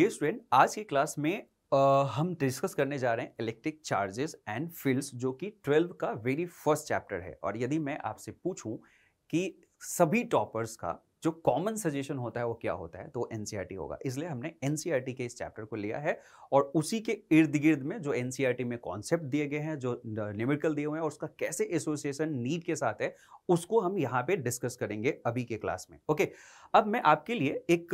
Dear student आज की class में आ, हम डिस्कस करने जा रहे हैं इलेक्ट्रिक चार्जेस एंड फील्ड्स जो कि ट्वेल्व का वेरी फर्स्ट चैप्टर है और यदि मैं आपसे पूछूं कि सभी टॉपर्स का जो कॉमन सजेशन होता है वो क्या होता है तो एन e होगा इसलिए हमने एन e के इस चैप्टर को लिया है और उसी के इर्द गिर्द में जो एन e में कॉन्सेप्ट दिए गए हैं जो न्यूमेरिकल दिए हुए हैं और उसका कैसे एसोसिएशन नीड के साथ है उसको हम यहाँ पे डिस्कस करेंगे अभी के क्लास में ओके okay? अब मैं आपके लिए एक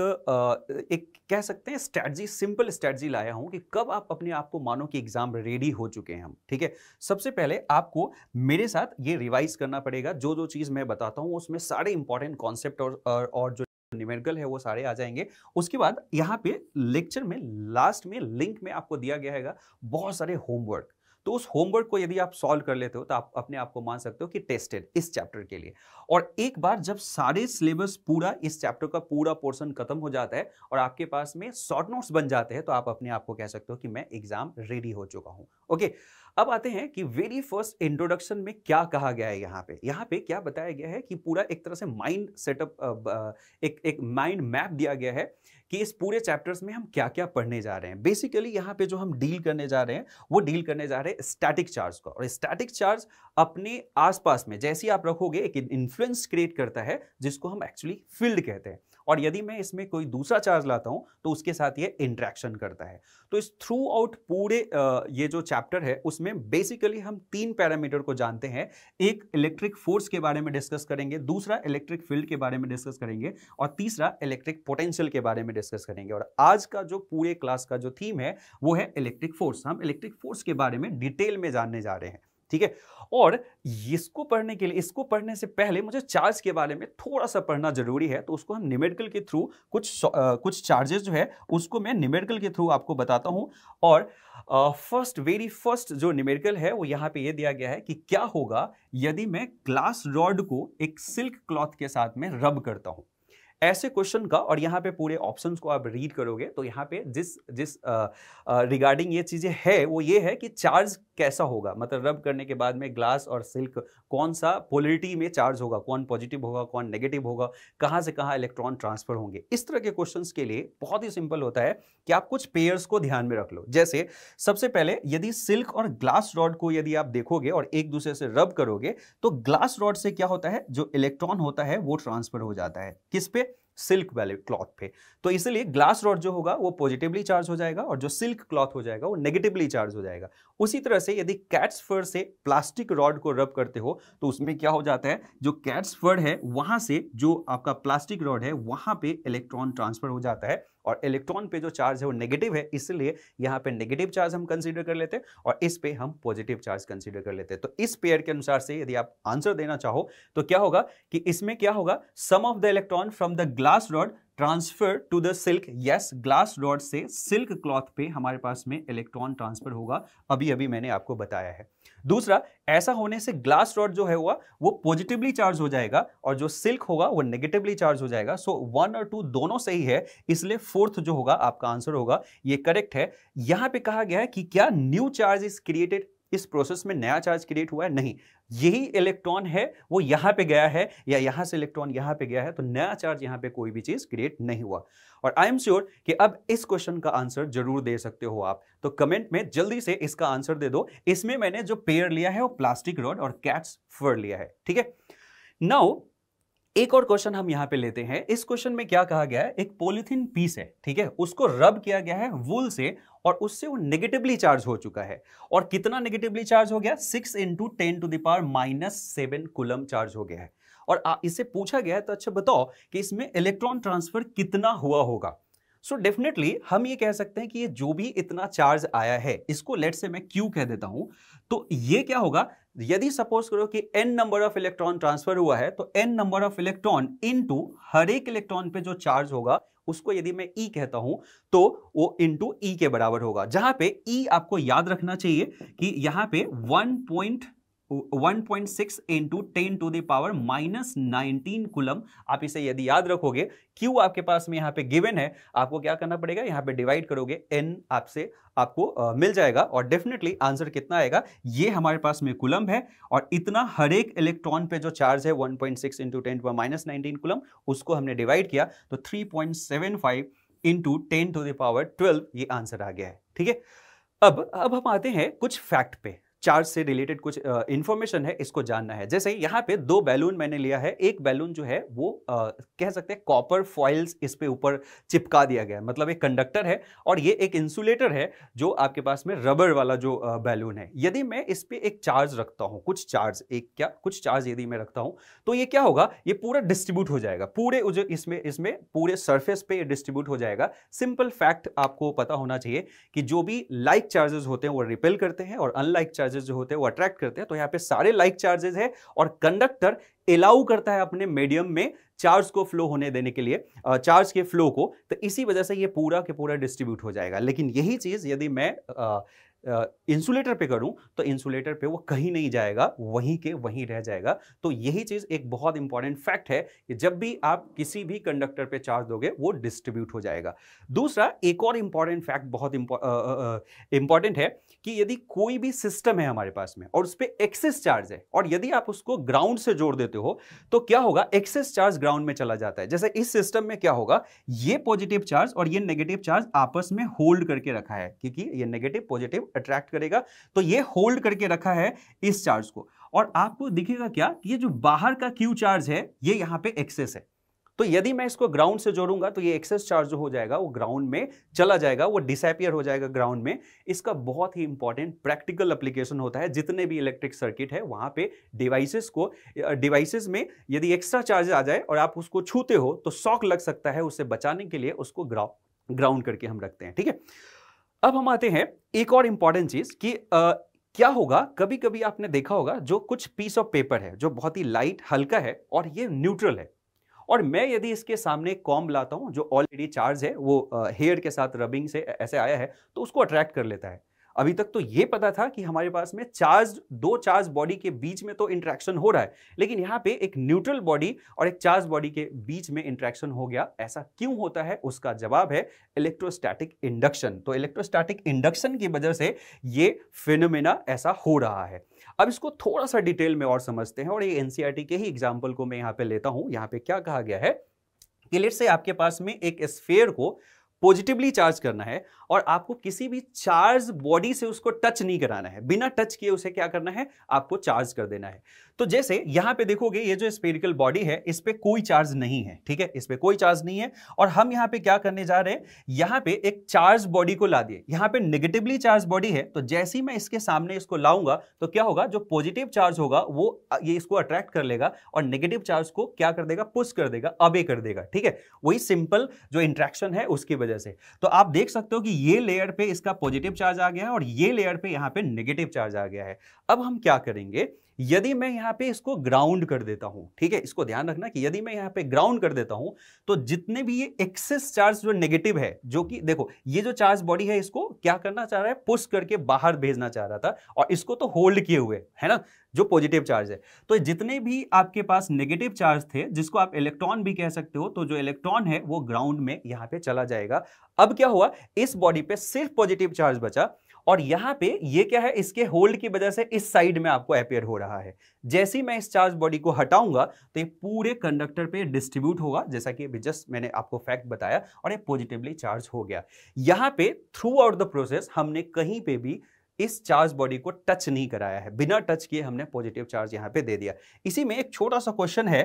एक कह सकते हैं स्ट्रैटी सिंपल स्ट्रैटी लाया हूं कि कब आप अपने आप को मानो कि एग्जाम रेडी हो चुके हैं हम ठीक है सबसे पहले आपको मेरे साथ ये रिवाइज करना पड़ेगा जो जो चीज़ मैं बताता हूँ उसमें सारे इंपॉर्टेंट कॉन्सेप्ट और, और जो निमेरिकल है वो सारे आ जाएंगे उसके बाद यहाँ पे लेक्चर में लास्ट में लिंक में आपको दिया गया है बहुत सारे होमवर्क तो उस होमवर्क को यदि आप सॉल्व कर लेते हो तो आप अपने आप को मान सकते हो कि टेस्टेड इस चैप्टर के लिए और एक बार जब सारे सिलेबस पूरा इस चैप्टर का पूरा पोर्सन खत्म हो जाता है और आपके पास में शॉर्ट नोट्स बन जाते हैं तो आप अपने आप को कह सकते हो कि मैं एग्जाम रेडी हो चुका हूं ओके अब आते हैं कि वेरी फर्स्ट इंट्रोडक्शन में क्या कहा गया है यहाँ पे यहाँ पे क्या बताया गया है कि पूरा एक तरह से माइंड सेटअप एक एक माइंड मैप दिया गया है कि इस पूरे चैप्टर्स में हम क्या क्या पढ़ने जा रहे हैं बेसिकली यहाँ पे जो हम डील करने जा रहे हैं वो डील करने जा रहे हैं स्टैटिक चार्ज का और स्टैटिक चार्ज अपने आसपास में जैसे आप रखोगे एक इन्फ्लुएंस क्रिएट करता है जिसको हम एक्चुअली फील्ड कहते हैं और यदि मैं इसमें कोई दूसरा चार्ज लाता हूँ तो उसके साथ ये इंट्रैक्शन करता है तो इस थ्रू आउट पूरे ये जो चैप्टर है उसमें बेसिकली हम तीन पैरामीटर को जानते हैं एक इलेक्ट्रिक फोर्स के बारे में डिस्कस करेंगे दूसरा इलेक्ट्रिक फील्ड के बारे में डिस्कस करेंगे और तीसरा इलेक्ट्रिक पोटेंशियल के बारे में डिस्कस करेंगे और आज का जो पूरे क्लास का जो थीम है वो है इलेक्ट्रिक फोर्स हम इलेक्ट्रिक फोर्स के बारे में डिटेल में जानने जा रहे हैं ठीक है और इसको पढ़ने के लिए इसको पढ़ने से पहले मुझे चार्ज के बारे में थोड़ा सा पढ़ना जरूरी है तो उसको हम निमेडिकल के थ्रू कुछ आ, कुछ चार्जेस जो है उसको मैं निमेडिकल के थ्रू आपको बताता हूँ और फर्स्ट वेरी फर्स्ट जो निमेडिकल है वो यहाँ पे ये दिया गया है कि क्या होगा यदि मैं ग्लास रॉड को एक सिल्क क्लॉथ के साथ में रब करता हूँ ऐसे क्वेश्चन का और यहाँ पे पूरे ऑप्शन को आप रीड करोगे तो यहाँ पे जिस जिस रिगार्डिंग ये चीज़ें है वो ये है कि चार्ज कैसा होगा मतलब रब करने के बाद में ग्लास और सिल्क कौन सा पोलिटी में चार्ज होगा कौन पॉजिटिव होगा कौन नेगेटिव होगा कहाँ से कहाँ इलेक्ट्रॉन ट्रांसफर होंगे इस तरह के क्वेश्चन के लिए बहुत ही सिंपल होता है कि आप कुछ पेयर्स को ध्यान में रख लो जैसे सबसे पहले यदि सिल्क और ग्लास रॉड को यदि आप देखोगे और एक दूसरे से रब करोगे तो ग्लास रॉड से क्या होता है जो इलेक्ट्रॉन होता है वो ट्रांसफर हो जाता है किस पे सिल्क वाले क्लॉथ पे तो इसलिए ग्लास रॉड जो होगा वो पॉजिटिवली चार्ज हो जाएगा और जो सिल्क क्लॉथ हो जाएगा वो नेगेटिवली चार्ज हो जाएगा उसी तरह से यदि कैट्स फर से प्लास्टिक रॉड को रब करते हो तो उसमें क्या हो जाता है जो कैट्स फर है वहां से जो आपका प्लास्टिक रॉड है वहां पे इलेक्ट्रॉन ट्रांसफर हो जाता है और इलेक्ट्रॉन पे जो चार्ज है वो नेगेटिव है इसलिए यहाँ पे नेगेटिव चार्ज हम कंसिडर कर लेते हैं और इस पे हम पॉजिटिव चार्ज कंसिडर कर लेते हैं तो इस पेयर के अनुसार से यदि आप आंसर देना चाहो तो क्या होगा कि इसमें क्या होगा sum of the electron from the glass rod transfer to the silk yes glass rod से सिल्क क्लॉथ पे हमारे पास में इलेक्ट्रॉन ट्रांसफर होगा अभी अभी मैंने आपको बताया है दूसरा ऐसा होने से ग्लास रॉड जो है हुआ वो पॉजिटिवली चार्ज हो जाएगा और जो सिल्क होगा वो नेगेटिवली चार्ज हो जाएगा सो वन और टू दोनों सही है इसलिए फोर्थ जो होगा आपका आंसर होगा ये करेक्ट है यहां पे कहा गया है कि क्या न्यू चार्ज इज क्रिएटेड इस प्रोसेस में नया चार्ज क्रिएट हुआ है नहीं यही इलेक्ट्रॉन है वो यहां पे गया है या यहां से इलेक्ट्रॉन यहां पे गया है तो नया चार्ज यहां पे कोई भी चीज़ क्रिएट नहीं हुआ और आई एम श्योर कि अब इस क्वेश्चन का आंसर जरूर दे सकते हो आप तो कमेंट में जल्दी से इसका आंसर दे दो इसमें मैंने जो पेयर लिया है वो प्लास्टिक रॉड और कैट्स फर लिया है ठीक है नाउ एक और क्वेश्चन हम यहां पे लेते हैं इस क्वेश्चन में क्या कहा गया है एक पोलिथीन पीस है ठीक है उसको रब किया गया है वूल से और उससे वो नेगेटिवली चार्ज हो चुका है और कितना नेगेटिवली चार्ज हो गया six into ten to the power minus seven coulomb charge हो गया है और इसे पूछा गया है तो अच्छा बताओ कि इसमें इलेक्ट्रॉन ट्रांसफर कितना हुआ होगा सो so डेफिनेटली हम ये कह सकते हैं कि ये जो भी इतना चार्ज आया है इसको लेट से मैं क्यू कह देता हूं तो ये क्या होगा यदि सपोज करो कि N number of electron transfer हुआ है तो एन नंबर ऑफ इलेक्ट्रॉन इन हर एक इलेक्ट्रॉन पे जो चार्ज होगा उसको यदि मैं ई e कहता हूं तो वो इन ई e के बराबर होगा जहां पे ई e आपको याद रखना चाहिए कि यहां पे पॉइंट 1.6 माइनस नाइनटीन कुलम आप इसे यदि याद रखोगे Q आपके पास में यहाँ पे गिवन है आपको क्या करना पड़ेगा यहाँ पे डिवाइड करोगे N आपसे आपको आ, मिल जाएगा और डेफिनेटली आंसर कितना आएगा ये हमारे पास में कुलम है और इतना हर एक इलेक्ट्रॉन पे जो चार्ज है 1.6 point six into ten to minus nineteen coulomb उसको हमने डिवाइड किया तो 3.75 point seven five into ten to the power twelve ये आंसर आ गया है ठीक है अब अब हम आते हैं कुछ फैक्ट पे चार्ज से रिलेटेड कुछ इन्फॉर्मेशन है इसको जानना है जैसे यहाँ पे दो बैलून मैंने लिया है एक बैलून जो है वो आ, कह सकते हैं कॉपर फॉइल्स इस पे ऊपर चिपका दिया गया है मतलब एक कंडक्टर है और ये एक इंसुलेटर है जो आपके पास में रबर वाला जो बैलून है यदि मैं इस पर एक चार्ज रखता हूँ कुछ चार्ज एक क्या कुछ चार्ज यदि मैं रखता हूँ तो ये क्या होगा ये पूरा डिस्ट्रीब्यूट हो जाएगा पूरे इसमें इसमें पूरे सर्फेस पे डिस्ट्रीब्यूट हो जाएगा सिंपल फैक्ट आपको पता होना चाहिए कि जो भी लाइक चार्जेस होते हैं वो रिपेल करते हैं और अनलाइक चार्जेस चार्जेस जो होते हैं वो अट्रैक्ट करते हैं तो यहाँ पे सारे लाइक like चार्जेस है और कंडक्टर अलाउ करता है अपने मीडियम में चार्ज को फ्लो होने देने के लिए चार्ज के फ्लो को तो इसी वजह से ये पूरा के पूरा डिस्ट्रीब्यूट हो जाएगा लेकिन यही चीज़ यदि मैं आ, इंसुलेटर पे करूं तो इंसुलेटर पे वो कहीं नहीं जाएगा वहीं के वहीं रह जाएगा तो यही चीज़ एक बहुत इंपॉर्टेंट फैक्ट है कि जब भी आप किसी भी कंडक्टर पे चार्ज दोगे वो डिस्ट्रीब्यूट हो जाएगा दूसरा एक और इम्पॉर्टेंट फैक्ट बहुत इंपॉर्टेंट है कि यदि कोई भी सिस्टम है हमारे पास में और उस पर एक्सेस चार्ज है और यदि आप उसको ग्राउंड से जोड़ देते हो तो क्या होगा एक्सेस चार्ज ग्राउंड में चला जाता है जैसे इस सिस्टम में क्या होगा ये पॉजिटिव चार्ज और ये नेगेटिव चार्ज आपस में होल्ड करके रखा है क्योंकि ये नेगेटिव पॉजिटिव अट्रैक्ट करेगा तो ये होल्ड करके रखा है इस चार्ज को और आपको दिखेगा क्या ये जो बाहर का क्यू चार्ज है ये यहाँ पे एक्सेस है तो यदि मैं इसको ग्राउंड से जोड़ूंगा तो ये एक्सेस चार्ज जो हो जाएगा वो ग्राउंड में चला जाएगा वो डिसपियर हो जाएगा ग्राउंड में इसका बहुत ही इंपॉर्टेंट प्रैक्टिकल अप्लीकेशन होता है जितने भी इलेक्ट्रिक सर्किट है वहां पे डिवाइसेस को डिवाइसेस में यदि एक्स्ट्रा चार्ज आ जाए और आप उसको छूते हो तो शॉक लग सकता है उससे बचाने के लिए उसको ग्राउंड ग्राउंड करके हम रखते हैं ठीक है अब हम आते हैं एक और इंपॉर्टेंट चीज़ कि आ, क्या होगा कभी कभी आपने देखा होगा जो कुछ पीस ऑफ पेपर है जो बहुत ही लाइट हल्का है और ये न्यूट्रल है और मैं यदि इसके सामने कॉम लाता हूँ जो ऑलरेडी चार्ज है वो हेयर के साथ रबिंग से ऐसे आया है तो उसको अट्रैक्ट कर लेता है अभी तक तो ये पता था कि हमारे पास में चार्ज दो चार्ज बॉडी के बीच में तो इंट्रैक्शन हो रहा है लेकिन यहाँ पे एक न्यूट्रल बॉडी और एक चार्ज बॉडी के बीच में इंट्रैक्शन हो गया ऐसा क्यों होता है उसका जवाब है इलेक्ट्रोस्टैटिक इंडक्शन तो इलेक्ट्रोस्टैटिक इंडक्शन की वजह से ये फिनोमिना ऐसा हो रहा है अब इसको थोड़ा सा डिटेल में और समझते हैं और ये एनसीईआरटी e के ही एग्जाम्पल को मैं यहाँ पे लेता हूँ यहाँ पे क्या कहा गया है कि लेट से आपके पास में एक स्फेयर को पॉजिटिवली चार्ज करना है और आपको किसी भी चार्ज बॉडी से उसको टच नहीं कराना है बिना टच किए उसे क्या करना है आपको चार्ज कर देना है तो जैसे यहां पे देखोगे ये जो स्पेरिकल बॉडी है इस पर कोई चार्ज नहीं है ठीक है इस पर कोई चार्ज नहीं है और हम यहां पे क्या करने जा रहे हैं यहां पे एक चार्ज बॉडी को ला दिए यहां पे नेगेटिवली चार्ज बॉडी है तो जैसे ही मैं इसके सामने इसको लाऊंगा तो क्या होगा जो पॉजिटिव चार्ज होगा वो ये इसको अट्रैक्ट कर लेगा और निगेटिव चार्ज को क्या कर देगा पुश कर देगा अबे कर देगा ठीक है वही सिंपल जो इंट्रैक्शन है उसकी वजह वजह से तो आप देख सकते हो कि ये लेयर पे इसका पॉजिटिव चार्ज आ गया है और ये लेयर पे यहाँ पे नेगेटिव चार्ज आ गया है अब हम क्या करेंगे यदि मैं यहां पे इसको ग्राउंड कर देता हूं ठीक है इसको ध्यान रखना कि यदि मैं यहां पे ग्राउंड कर देता हूं तो जितने भी ये एक्सेस चार्ज जो नेगेटिव है जो कि देखो ये जो चार्ज बॉडी है इसको क्या करना चाह रहा है पुश करके बाहर भेजना चाह रहा था और इसको तो होल्ड किए हुए है ना जो पॉजिटिव चार्ज है तो जितने भी आपके पास नेगेटिव चार्ज थे जिसको आप इलेक्ट्रॉन भी कह सकते हो तो जो इलेक्ट्रॉन है वो ग्राउंड में यहां पे चला जाएगा अब क्या हुआ इस बॉडी पे सिर्फ पॉजिटिव चार्ज बचा और यहां पे ये क्या है इसके होल्ड की वजह से इस साइड में आपको अपेयर हो रहा है जैसे ही मैं इस चार्ज बॉडी को हटाऊंगा तो ये पूरे कंडक्टर पे डिस्ट्रीब्यूट होगा जैसा कि अभी जस्ट मैंने आपको फैक्ट बताया और ये पॉजिटिवली चार्ज हो गया यहाँ पे थ्रू आउट द प्रोसेस हमने कहीं पे भी इस चार्ज बॉडी को टच नहीं कराया है बिना टच किए हमने पॉजिटिव चार्ज यहाँ पे दे दिया इसी में एक छोटा सा क्वेश्चन है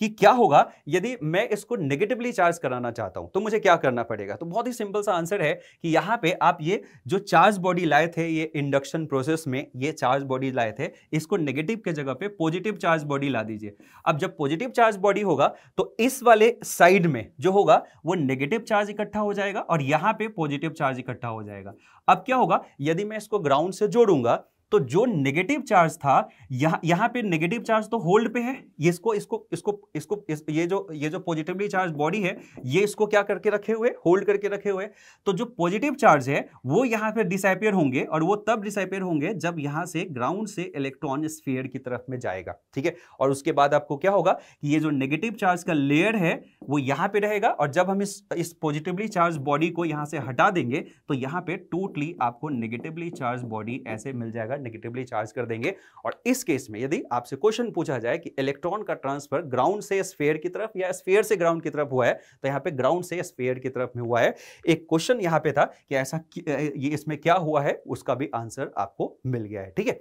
कि क्या होगा यदि मैं इसको नेगेटिवली चार्ज कराना चाहता हूं तो मुझे क्या करना पड़ेगा तो बहुत ही सिंपल सा आंसर है कि यहाँ पे आप ये जो चार्ज बॉडी लाए थे ये इंडक्शन प्रोसेस में ये चार्ज बॉडी लाए थे इसको नेगेटिव के जगह पे पॉजिटिव चार्ज बॉडी ला दीजिए अब जब पॉजिटिव चार्ज बॉडी होगा तो इस वाले साइड में जो होगा वो नेगेटिव चार्ज इकट्ठा हो जाएगा और यहाँ पे पॉजिटिव चार्ज इकट्ठा हो जाएगा अब क्या होगा यदि मैं इसको ग्राउंड से जोड़ूंगा तो जो नेगेटिव चार्ज था यह, यहां पे नेगेटिव चार्ज तो होल्ड पे है ये इसको इसको इसको इसको इस, ये जो ये जो पॉजिटिवली चार्ज बॉडी है ये इसको क्या करके रखे हुए होल्ड करके रखे हुए तो जो पॉजिटिव चार्ज है वो यहां पे डिसअपेयर होंगे और वो तब डिसअपेयर होंगे जब यहां से ग्राउंड से इलेक्ट्रॉन स्फीयर की तरफ में जाएगा ठीक है और उसके बाद आपको क्या होगा कि ये जो नेगेटिव चार्ज का लेयर है वो यहां पर रहेगा और जब हम इस इस पॉजिटिवली चार्ज बॉडी को यहाँ से हटा देंगे तो यहां पर टोटली आपको नेगेटिवली चार्ज बॉडी ऐसे मिल जाएगा है नेगेटिवली चार्ज कर देंगे और इस केस में यदि आपसे क्वेश्चन पूछा जाए कि इलेक्ट्रॉन का ट्रांसफर ग्राउंड से स्फेयर की तरफ या स्फेयर से ग्राउंड की तरफ हुआ है तो यहाँ पे ग्राउंड से स्फेयर की तरफ में हुआ है एक क्वेश्चन यहाँ पे था कि ऐसा ये इसमें क्या हुआ है उसका भी आंसर आपको मिल गया है ठीक है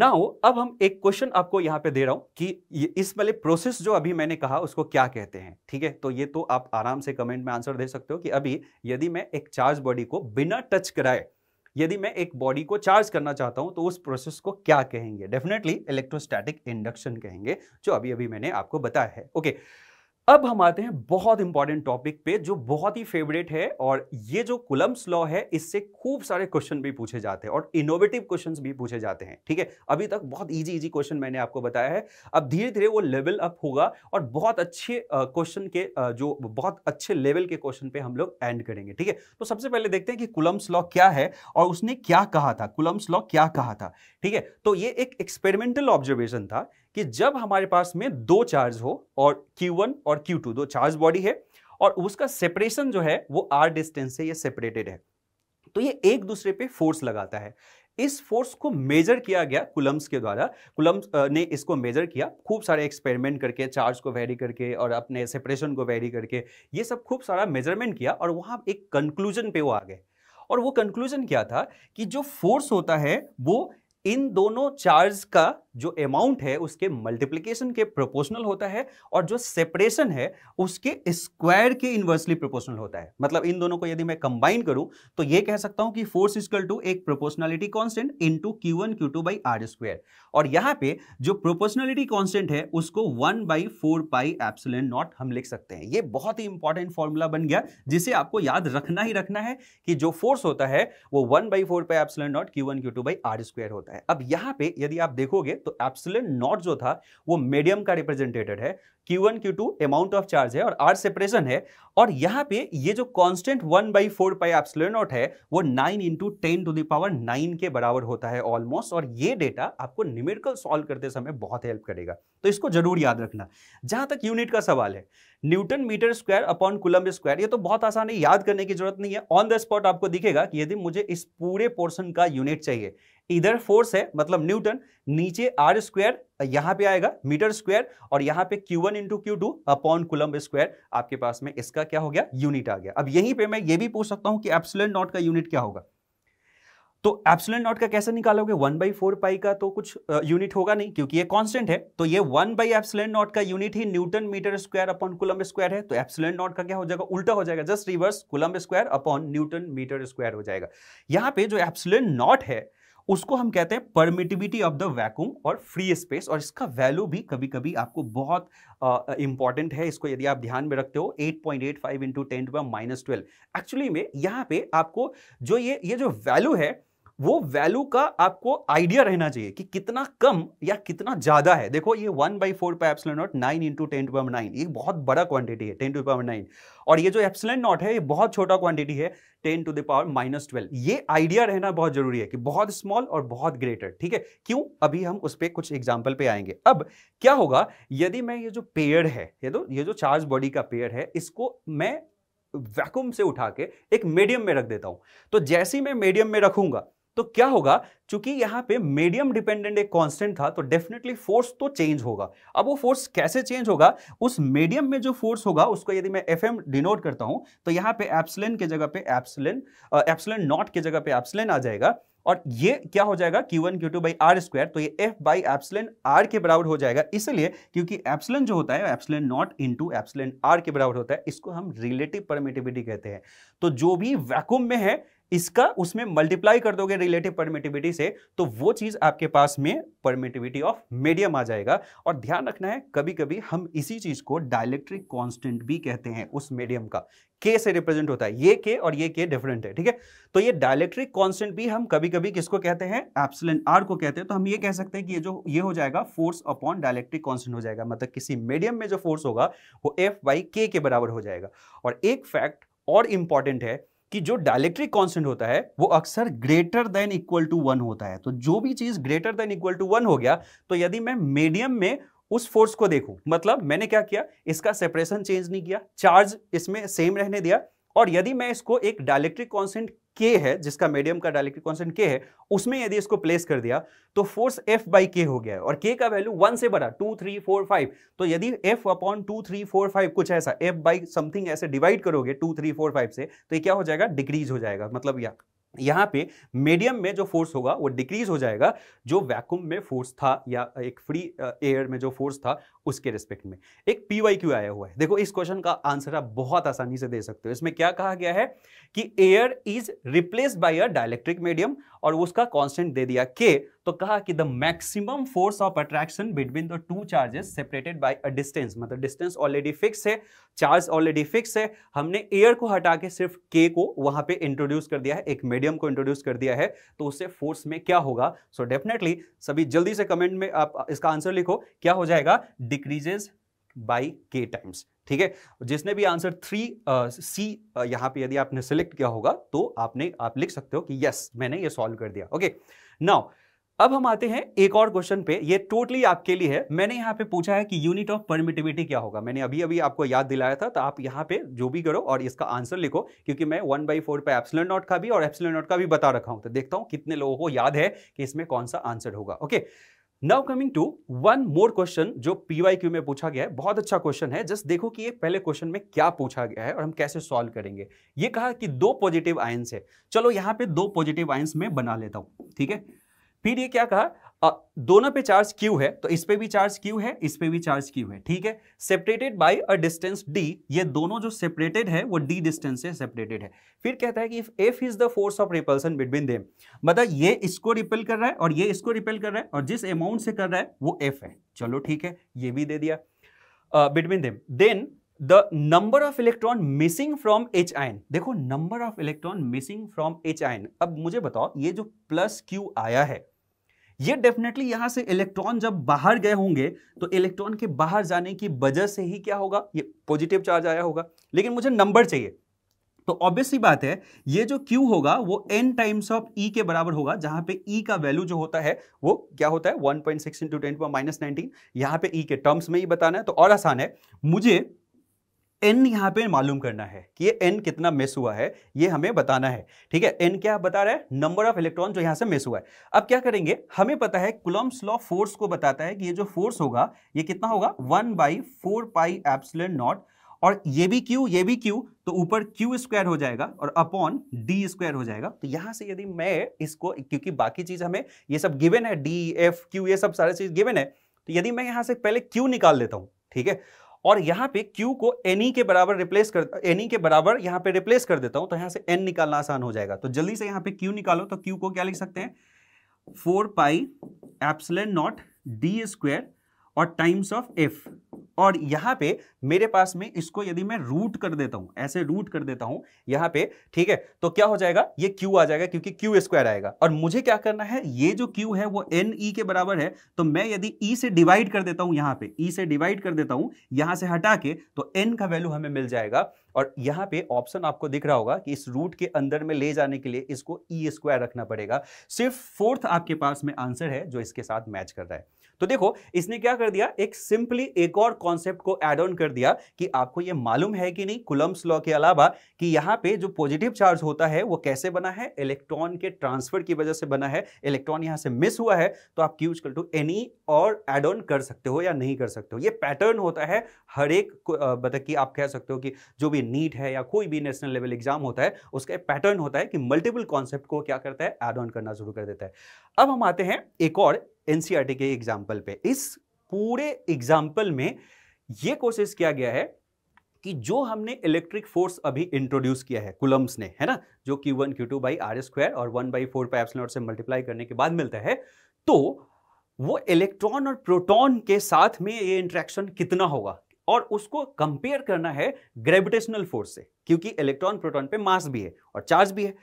नाउ अब हम एक क्वेश्चन आपको यहाँ पे दे रहा हूँ कि इस वाले प्रोसेस जो अभी मैंने कहा उसको क्या कहते हैं ठीक है तो ये तो आप आराम से कमेंट में आंसर दे सकते हो कि अभी यदि मैं एक चार्ज बॉडी को बिना टच कराए यदि मैं एक बॉडी को चार्ज करना चाहता हूं तो उस प्रोसेस को क्या कहेंगे डेफिनेटली इलेक्ट्रोस्टैटिक इंडक्शन कहेंगे जो अभी अभी मैंने आपको बताया है ओके okay. अब हम आते हैं बहुत इंपॉर्टेंट टॉपिक पे जो बहुत ही फेवरेट है और ये जो कुलम्स लॉ है इससे खूब सारे क्वेश्चन भी पूछे जाते हैं और इनोवेटिव क्वेश्चन भी पूछे जाते हैं ठीक है अभी तक बहुत ईजी इजी क्वेश्चन मैंने आपको बताया है अब धीरे धीरे वो लेवल अप होगा और बहुत अच्छे क्वेश्चन के जो बहुत अच्छे लेवल के क्वेश्चन पे हम लोग एंड करेंगे ठीक है तो सबसे पहले देखते हैं कि कुलम्स लॉ क्या है और उसने क्या कहा था कुलम्स लॉ क्या कहा था ठीक है तो ये एक एक्सपेरिमेंटल ऑब्जर्वेशन था कि जब हमारे पास में दो चार्ज हो और Q1 और Q2 दो चार्ज बॉडी है और उसका सेपरेशन जो है वो आर डिस्टेंस से ये सेपरेटेड है तो ये एक दूसरे पे फोर्स लगाता है इस फोर्स को मेजर किया गया कुलम्स के द्वारा कुलम्स ने इसको मेजर किया खूब सारे एक्सपेरिमेंट करके चार्ज को वेरी करके और अपने सेपरेशन को वेरी करके ये सब खूब सारा मेजरमेंट किया और वहाँ एक कंक्लूजन पे वो आ गए और वो कंक्लूजन क्या था कि जो फोर्स होता है वो इन दोनों चार्ज का जो अमाउंट है उसके मल्टीप्लीकेशन के प्रोपोर्शनल होता है और जो सेपरेशन है उसके स्क्वायर के इन्वर्सली प्रोपोर्शनल होता है मतलब इन दोनों को यदि मैं कंबाइन करूं तो ये कह सकता हूं कि फोर्स इजकल टू एक proportionality constant into Q one Q two by R square और यहाँ पे जो प्रोपोर्शनलिटी कॉन्स्टेंट है उसको one by four pi epsilon naught हम लिख सकते हैं ये बहुत ही इंपॉर्टेंट फॉर्मूला बन गया जिसे आपको याद रखना ही रखना है कि जो फोर्स होता है वो one by four pi epsilon naught Q one Q two by R square होता है सकता है अब यहां पे यदि आप देखोगे तो एप्सुलेंट नॉट जो था वो मीडियम का रिप्रेजेंटेटेड है Q1, Q2 amount of charge है और R सेपरेशन है और यहां पे ये जो constant 1 by four pi epsilon naught है वो 9 इंटू टेन टू दावर 9 के बराबर होता है ऑलमोस्ट और ये डेटा आपको न्यूमेरिकल सॉल्व करते समय बहुत हेल्प करेगा तो इसको जरूर याद रखना जहां तक यूनिट का सवाल है newton metre square upon coulomb square ये तो बहुत आसान है याद करने की जरूरत नहीं है ऑन द स्पॉट आपको दिखेगा कि यदि मुझे इस पूरे पोर्शन का यूनिट चाहिए इधर फोर्स है मतलब न्यूटन नीचे आर स्क्वायर यहां पे आएगा मीटर स्क्वायर और यहां पे Q one into Q two upon coulomb square आपके पास में इसका क्या हो गया यूनिट आ गया अब यहीं पे मैं ये भी पूछ सकता हूं कि एप्सुलेंट नॉट का यूनिट क्या होगा तो एप्सुलेंट नॉट का कैसे निकालोगे वन बाई फोर पाई का तो कुछ यूनिट होगा नहीं क्योंकि ये कांस्टेंट है तो ये वन बाई एप्सुलेंट नॉट का यूनिट ही newton metre square upon coulomb square है तो एप्सुलेंट नॉट का क्या हो जाएगा उल्टा हो जाएगा just reverse coulomb square upon newton metre square हो जाएगा यहाँ पे जो एप्सुलेंट नॉट है उसको हम कहते हैं परमिटिविटी ऑफ द वैक्यूम और फ्री स्पेस और इसका वैल्यू भी कभी कभी आपको बहुत इंपॉर्टेंट uh, है इसको यदि आप ध्यान में रखते हो 8.85 point eight five into ten minus twelve actually में यहाँ पे आपको जो ये ये जो वैल्यू है वो वैल्यू का आपको आइडिया रहना चाहिए कि कितना कम या कितना ज्यादा है देखो ये वन बाई फोर पर epsilon naught nine into ten to power nine ये बहुत बड़ा क्वांटिटी है टेन टू पावर नाइन और ये जो एप्सलन नॉट है ये बहुत छोटा क्वांटिटी है ten to the power minus twelve ये आइडिया रहना बहुत जरूरी है कि बहुत स्मॉल और बहुत ग्रेटर ठीक है क्यों अभी हम उस पर कुछ एग्जाम्पल पे आएंगे अब क्या होगा यदि मैं ये जो पेयर है ये तो ये जो चार्ज बॉडी का पेयर है इसको मैं वैक्यूम से उठा के एक मीडियम में रख देता हूं तो जैसे ही मैं मीडियम में रखूंगा तो क्या होगा चूंकि यहां पे मीडियम डिपेंडेंट एक कांस्टेंट था तो डेफिनेटली फोर्स तो चेंज होगा अब वो फोर्स कैसे चेंज होगा उस मीडियम में जो फोर्स होगा उसको यदि मैं एफएम डिनोट करता हूं तो यहां पे एप्सलेन के जगह पे एप्सलेन एप्सलेन नॉट के जगह पे एप्सलेन आ जाएगा और ये क्या हो जाएगा Q1 q2 Q by R square तो ये F बाई एप्सलेन R के बराबर हो जाएगा इसलिए क्योंकि एप्सलेन जो होता है epsilon naught into epsilon R के बराबर होता है इसको हम रिलेटिव परमिटिविटी कहते हैं तो जो भी वैक्यूम में है इसका उसमें मल्टीप्लाई कर दोगे रिलेटिव परमिटिविटी से तो वो चीज़ आपके पास में परमिटिविटी ऑफ मीडियम आ जाएगा और ध्यान रखना है कभी कभी हम इसी चीज़ को डायलेक्ट्रिक कांस्टेंट भी कहते हैं उस मीडियम का के से रिप्रेजेंट होता है ये के और ये के डिफरेंट है ठीक है तो ये डायलेक्ट्रिक कॉन्स्टेंट भी हम कभी कभी किसको कहते हैं एप्सलन आर को कहते हैं तो हम ये कह सकते हैं कि ये जो ये हो जाएगा फोर्स अपॉन डायलेक्ट्रिक कॉन्स्टेंट हो जाएगा मतलब किसी मीडियम में जो फोर्स होगा वो एफ बाई के के बराबर हो जाएगा और एक फैक्ट और इंपॉर्टेंट है कि जो डायलेक्ट्रिक कॉन्स्टेंट होता है वो अक्सर greater than equal to one होता है तो जो भी चीज greater than equal to one हो गया तो यदि मैं मीडियम में उस फोर्स को देखूं मतलब मैंने क्या किया इसका सेपरेशन चेंज नहीं किया चार्ज इसमें सेम रहने दिया और यदि मैं इसको एक डायलेक्ट्रिक कॉन्स्टेंट के है जिसका मीडियम का डायलेक्ट्रिक कॉन्सेंट के है उसमें यदि इसको प्लेस कर दिया तो फोर्स एफ बाई के हो गया है और के का वैल्यू वन से बड़ा टू थ्री फोर फाइव तो यदि F upon two three four five कुछ ऐसा एफ बाई समथिंग ऐसे डिवाइड करोगे टू थ्री फोर फाइव से तो ये क्या हो जाएगा डिक्रीज हो जाएगा मतलब या यहाँ पे मीडियम में जो फोर्स होगा वो डिक्रीज हो जाएगा जो वैक्यूम में फोर्स था या एक फ्री एयर में जो फोर्स था उसके रिस्पेक्ट में एक पी वाई क्यू आया हुआ है देखो इस क्वेश्चन का आंसर आप बहुत आसानी से दे सकते हो इसमें क्या कहा गया है कि air is replace by a dielectric medium और उसका कॉन्स्टेंट दे दिया के तो कहा कि the maximum force of attraction between the two charges separated by a distance मतलब डिस्टेंस ऑलरेडी फिक्स है चार्ज ऑलरेडी फिक्स है हमने एयर को हटा के सिर्फ के को वहां पे इंट्रोड्यूस कर दिया है एक मीडियम को इंट्रोड्यूस कर दिया है तो उससे फोर्स में क्या होगा सो so डेफिनेटली सभी जल्दी से कमेंट में आप इसका आंसर लिखो क्या हो जाएगा डिक्रीजेज बाई के टाइम्स ठीक है जिसने भी आंसर थ्री सी यहां पर यदि आपने सिलेक्ट किया होगा तो आपने आप लिख सकते हो कि यस मैंने ये सॉल्व कर दिया ओके नाउ अब हम आते हैं एक और क्वेश्चन पे ये टोटली आपके लिए है मैंने यहाँ पे पूछा है कि यूनिट ऑफ परमिटिविटी क्या होगा मैंने अभी अभी आपको याद दिलाया था तो आप यहाँ पे जो भी करो और इसका आंसर लिखो क्योंकि मैं वन बाई फोर पे एप्सलन नॉट का भी और एप्सलन नॉट का भी बता रखा हूं तो देखता हूँ कितने लोगों को याद है कि इसमें कौन सा आंसर होगा okay now coming to one more question जो क्यू में पूछा गया है बहुत अच्छा क्वेश्चन है जस्ट देखो कि ये पहले क्वेश्चन में क्या पूछा गया है और हम कैसे सॉल्व करेंगे ये कहा कि दो पॉजिटिव आयंस है चलो यहाँ पे दो पॉजिटिव आयंस में बना लेता हूँ ठीक है फिर ये क्या कहा दोनों पे चार्ज क्यू है तो इस पे भी चार्ज क्यू है इस पे भी चार्ज क्यू है ठीक है separated by a distance D ये दोनों जो सेपरेटेड है वो डी डिस्टेंस से सेपरेटेड है फिर कहता है कि F is the force of repulsion between them मतलब ये इसको रिपेल कर रहा है और ये इसको रिपेल कर रहा है और जिस अमाउंट से कर रहा है वो एफ है चलो ठीक है ये भी दे दिया between them then the number of electron missing from H ion देखो number of electron missing from H ion अब मुझे बताओ ये जो प्लस क्यू आया है ये डेफिनेटली यहां से इलेक्ट्रॉन जब बाहर गए होंगे तो इलेक्ट्रॉन के बाहर जाने की वजह से ही क्या होगा ये पॉजिटिव चार्ज आया होगा लेकिन मुझे नंबर चाहिए तो ऑब्वियसली बात है ये जो Q होगा वो n टाइम्स ऑफ E के बराबर होगा जहां पे E का वैल्यू जो होता है वो क्या होता है 1.6 10 सिक्स माइनस पे E के टर्म्स में ही बताना है तो और आसान है मुझे एन यहां पे मालूम करना है कि ये एन कितना मिस हुआ है ये हमें बताना है ठीक है एन क्या बता रहा है नंबर ऑफ इलेक्ट्रॉन जो यहां से मिस हुआ है अब क्या करेंगे हमें पता है कुलम्स लॉ फोर्स को बताता है कि ये जो फोर्स होगा ये कितना होगा one by four pi epsilon naught और ये भी क्यू ये भी क्यू तो ऊपर क्यू स्क्वायर हो जाएगा और अपॉन डी स्क्वायर हो जाएगा तो यहां से यदि मैं इसको क्योंकि बाकी चीज़ हमें ये सब गिवन है डी एफ क्यू ये सब सारे चीज़ गिवन है तो यदि मैं यहां से पहले क्यू निकाल लेता हूं ठीक है और यहां पे Q को एनी e के बराबर रिप्लेस कर एनी e के बराबर यहां पे रिप्लेस कर देता हूं तो यहां से N निकालना आसान हो जाएगा तो जल्दी से यहां पे Q निकालो तो Q को क्या लिख सकते हैं four pi epsilon naught D square और टाइम्स ऑफ एफ और यहाँ पे मेरे पास में इसको यदि मैं रूट कर देता हूँ ऐसे रूट कर देता हूँ यहाँ पे ठीक है तो क्या हो जाएगा ये क्यू आ जाएगा क्योंकि क्यू स्क्वायर आएगा और मुझे क्या करना है ये जो क्यू है वो एन ई e के बराबर है तो मैं यदि ई e से डिवाइड कर देता हूँ यहाँ पे ई e से डिवाइड कर देता हूँ यहाँ से हटा के तो एन का वैल्यू हमें मिल जाएगा और यहाँ पे ऑप्शन आपको दिख रहा होगा कि इस रूट के अंदर में ले जाने के लिए इसको ई स्क्वायर रखना पड़ेगा सिर्फ फोर्थ आपके पास में आंसर है जो इसके साथ मैच कर रहा है तो देखो इसने क्या कर दिया एक सिंपली एक और कॉन्सेप्ट को एड ऑन कर दिया कि आपको यह मालूम है कि नहीं कुलम्स लॉ के अलावा कि यहां पे जो पॉजिटिव चार्ज होता है वो कैसे बना है इलेक्ट्रॉन के ट्रांसफर की वजह से बना है इलेक्ट्रॉन यहां से मिस हुआ है तो आप क्यूज कल टू एनी और एड ऑन कर सकते हो या नहीं कर सकते हो ये पैटर्न होता है हर एक मतलब कि आप कह सकते हो कि जो भी नीट है या कोई भी नेशनल लेवल एग्जाम होता है उसका पैटर्न होता है कि मल्टीपल कॉन्सेप्ट को क्या करता है एड ऑन करना शुरू कर देता है अब हम आते हैं एक और एनसीआरटी e के एग्जाम्पल पे इस पूरे एग्जाम्पल में यह कोशिश किया गया है कि जो हमने इलेक्ट्रिक फोर्स अभी इंट्रोड्यूस किया है कुलम्स ने है ना जो कि one Q two by R square और one by four pi epsilon से मल्टीप्लाई करने के बाद मिलता है तो वो इलेक्ट्रॉन और प्रोटॉन के साथ में ये इंट्रैक्शन कितना होगा और उसको कंपेयर करना है ग्रेविटेशनल फोर्स से क्योंकि इलेक्ट्रॉन प्रोटॉन पे मास भी है और चार्ज भी है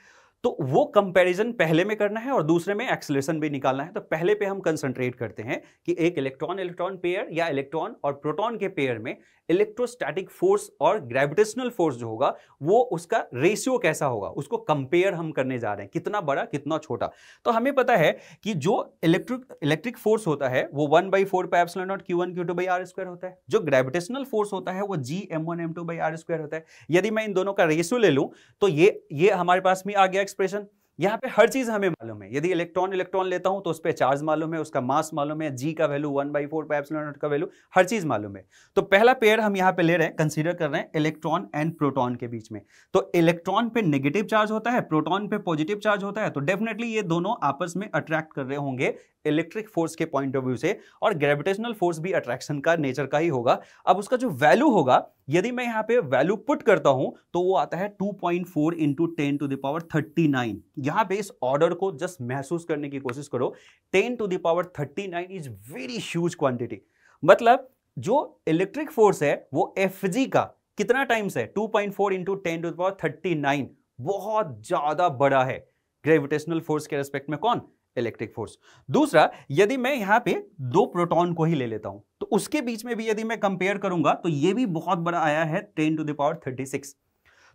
तो वो कंपैरिजन पहले में करना है और दूसरे में एक्सलेशन भी निकालना है तो पहले पे हम कंसंट्रेट करते हैं कि एक इलेक्ट्रॉन इलेक्ट्रॉन पेयर या इलेक्ट्रॉन और प्रोटॉन के पेयर में इलेक्ट्रोस्टैटिक फोर्स और ग्रेविटेशनल फोर्स जो होगा वो उसका रेशियो कैसा होगा उसको कंपेयर हम करने जा रहे हैं कितना बड़ा कितना छोटा तो हमें पता है कि जो इलेक्ट्रिक इलेक्ट्रिक फोर्स होता है वो one by four pi epsilon naught Q one Q two by R square होता है जो ग्रेविटेशनल फोर्स होता है वो G M one M two by R square होता है यदि मैं इन दोनों का रेशियो ले लूँ तो ये ये हमारे पास में आ गया एक्सप्रेशन यहाँ पे हर चीज हमें मालूम है यदि इलेक्ट्रॉन इलेक्ट्रॉन लेता हूं तो उस पर चार्ज मालूम है उसका मास मालूम है जी का value one by four pi का वैल्यू हर चीज मालूम है तो पहला पेयर हम यहाँ पे ले रहे हैं कंसिडर कर रहे हैं इलेक्ट्रॉन एंड प्रोटॉन के बीच में तो इलेक्ट्रॉन पे नेगेटिव चार्ज होता है प्रोटॉन पे पॉजिटिव चार्ज होता है तो डेफिनेटली ये दोनों आपस में अट्रैक्ट कर रहे होंगे इलेक्ट्रिक फोर्स के पॉइंट ऑफ व्यू से और ग्रेविटेशनल फोर्स भी अट्रैक्शन का नेचर का ही होगा अब उसका जो वैल्यू होगा यदि मैं यहां पे वैल्यू पुट करता हूं तो वो आता है 2.4 point four into ten to the power thirty nine यहां पर इस ऑर्डर को जस्ट महसूस करने की कोशिश करो 10 to the power thirty nine is very huge quantity मतलब जो इलेक्ट्रिक फोर्स है वो एफ का कितना टाइम्स है 2.4 point four into ten to the power thirty nine बहुत ज्यादा बड़ा है ग्रेविटेशनल फोर्स के रेस्पेक्ट में कौन इलेक्ट्रिक फोर्स दूसरा यदि मैं यहां पे दो प्रोटॉन को ही ले लेता हूं तो उसके बीच में भी यदि मैं कंपेयर करूंगा तो ये भी बहुत बड़ा आया है ten to the power thirty six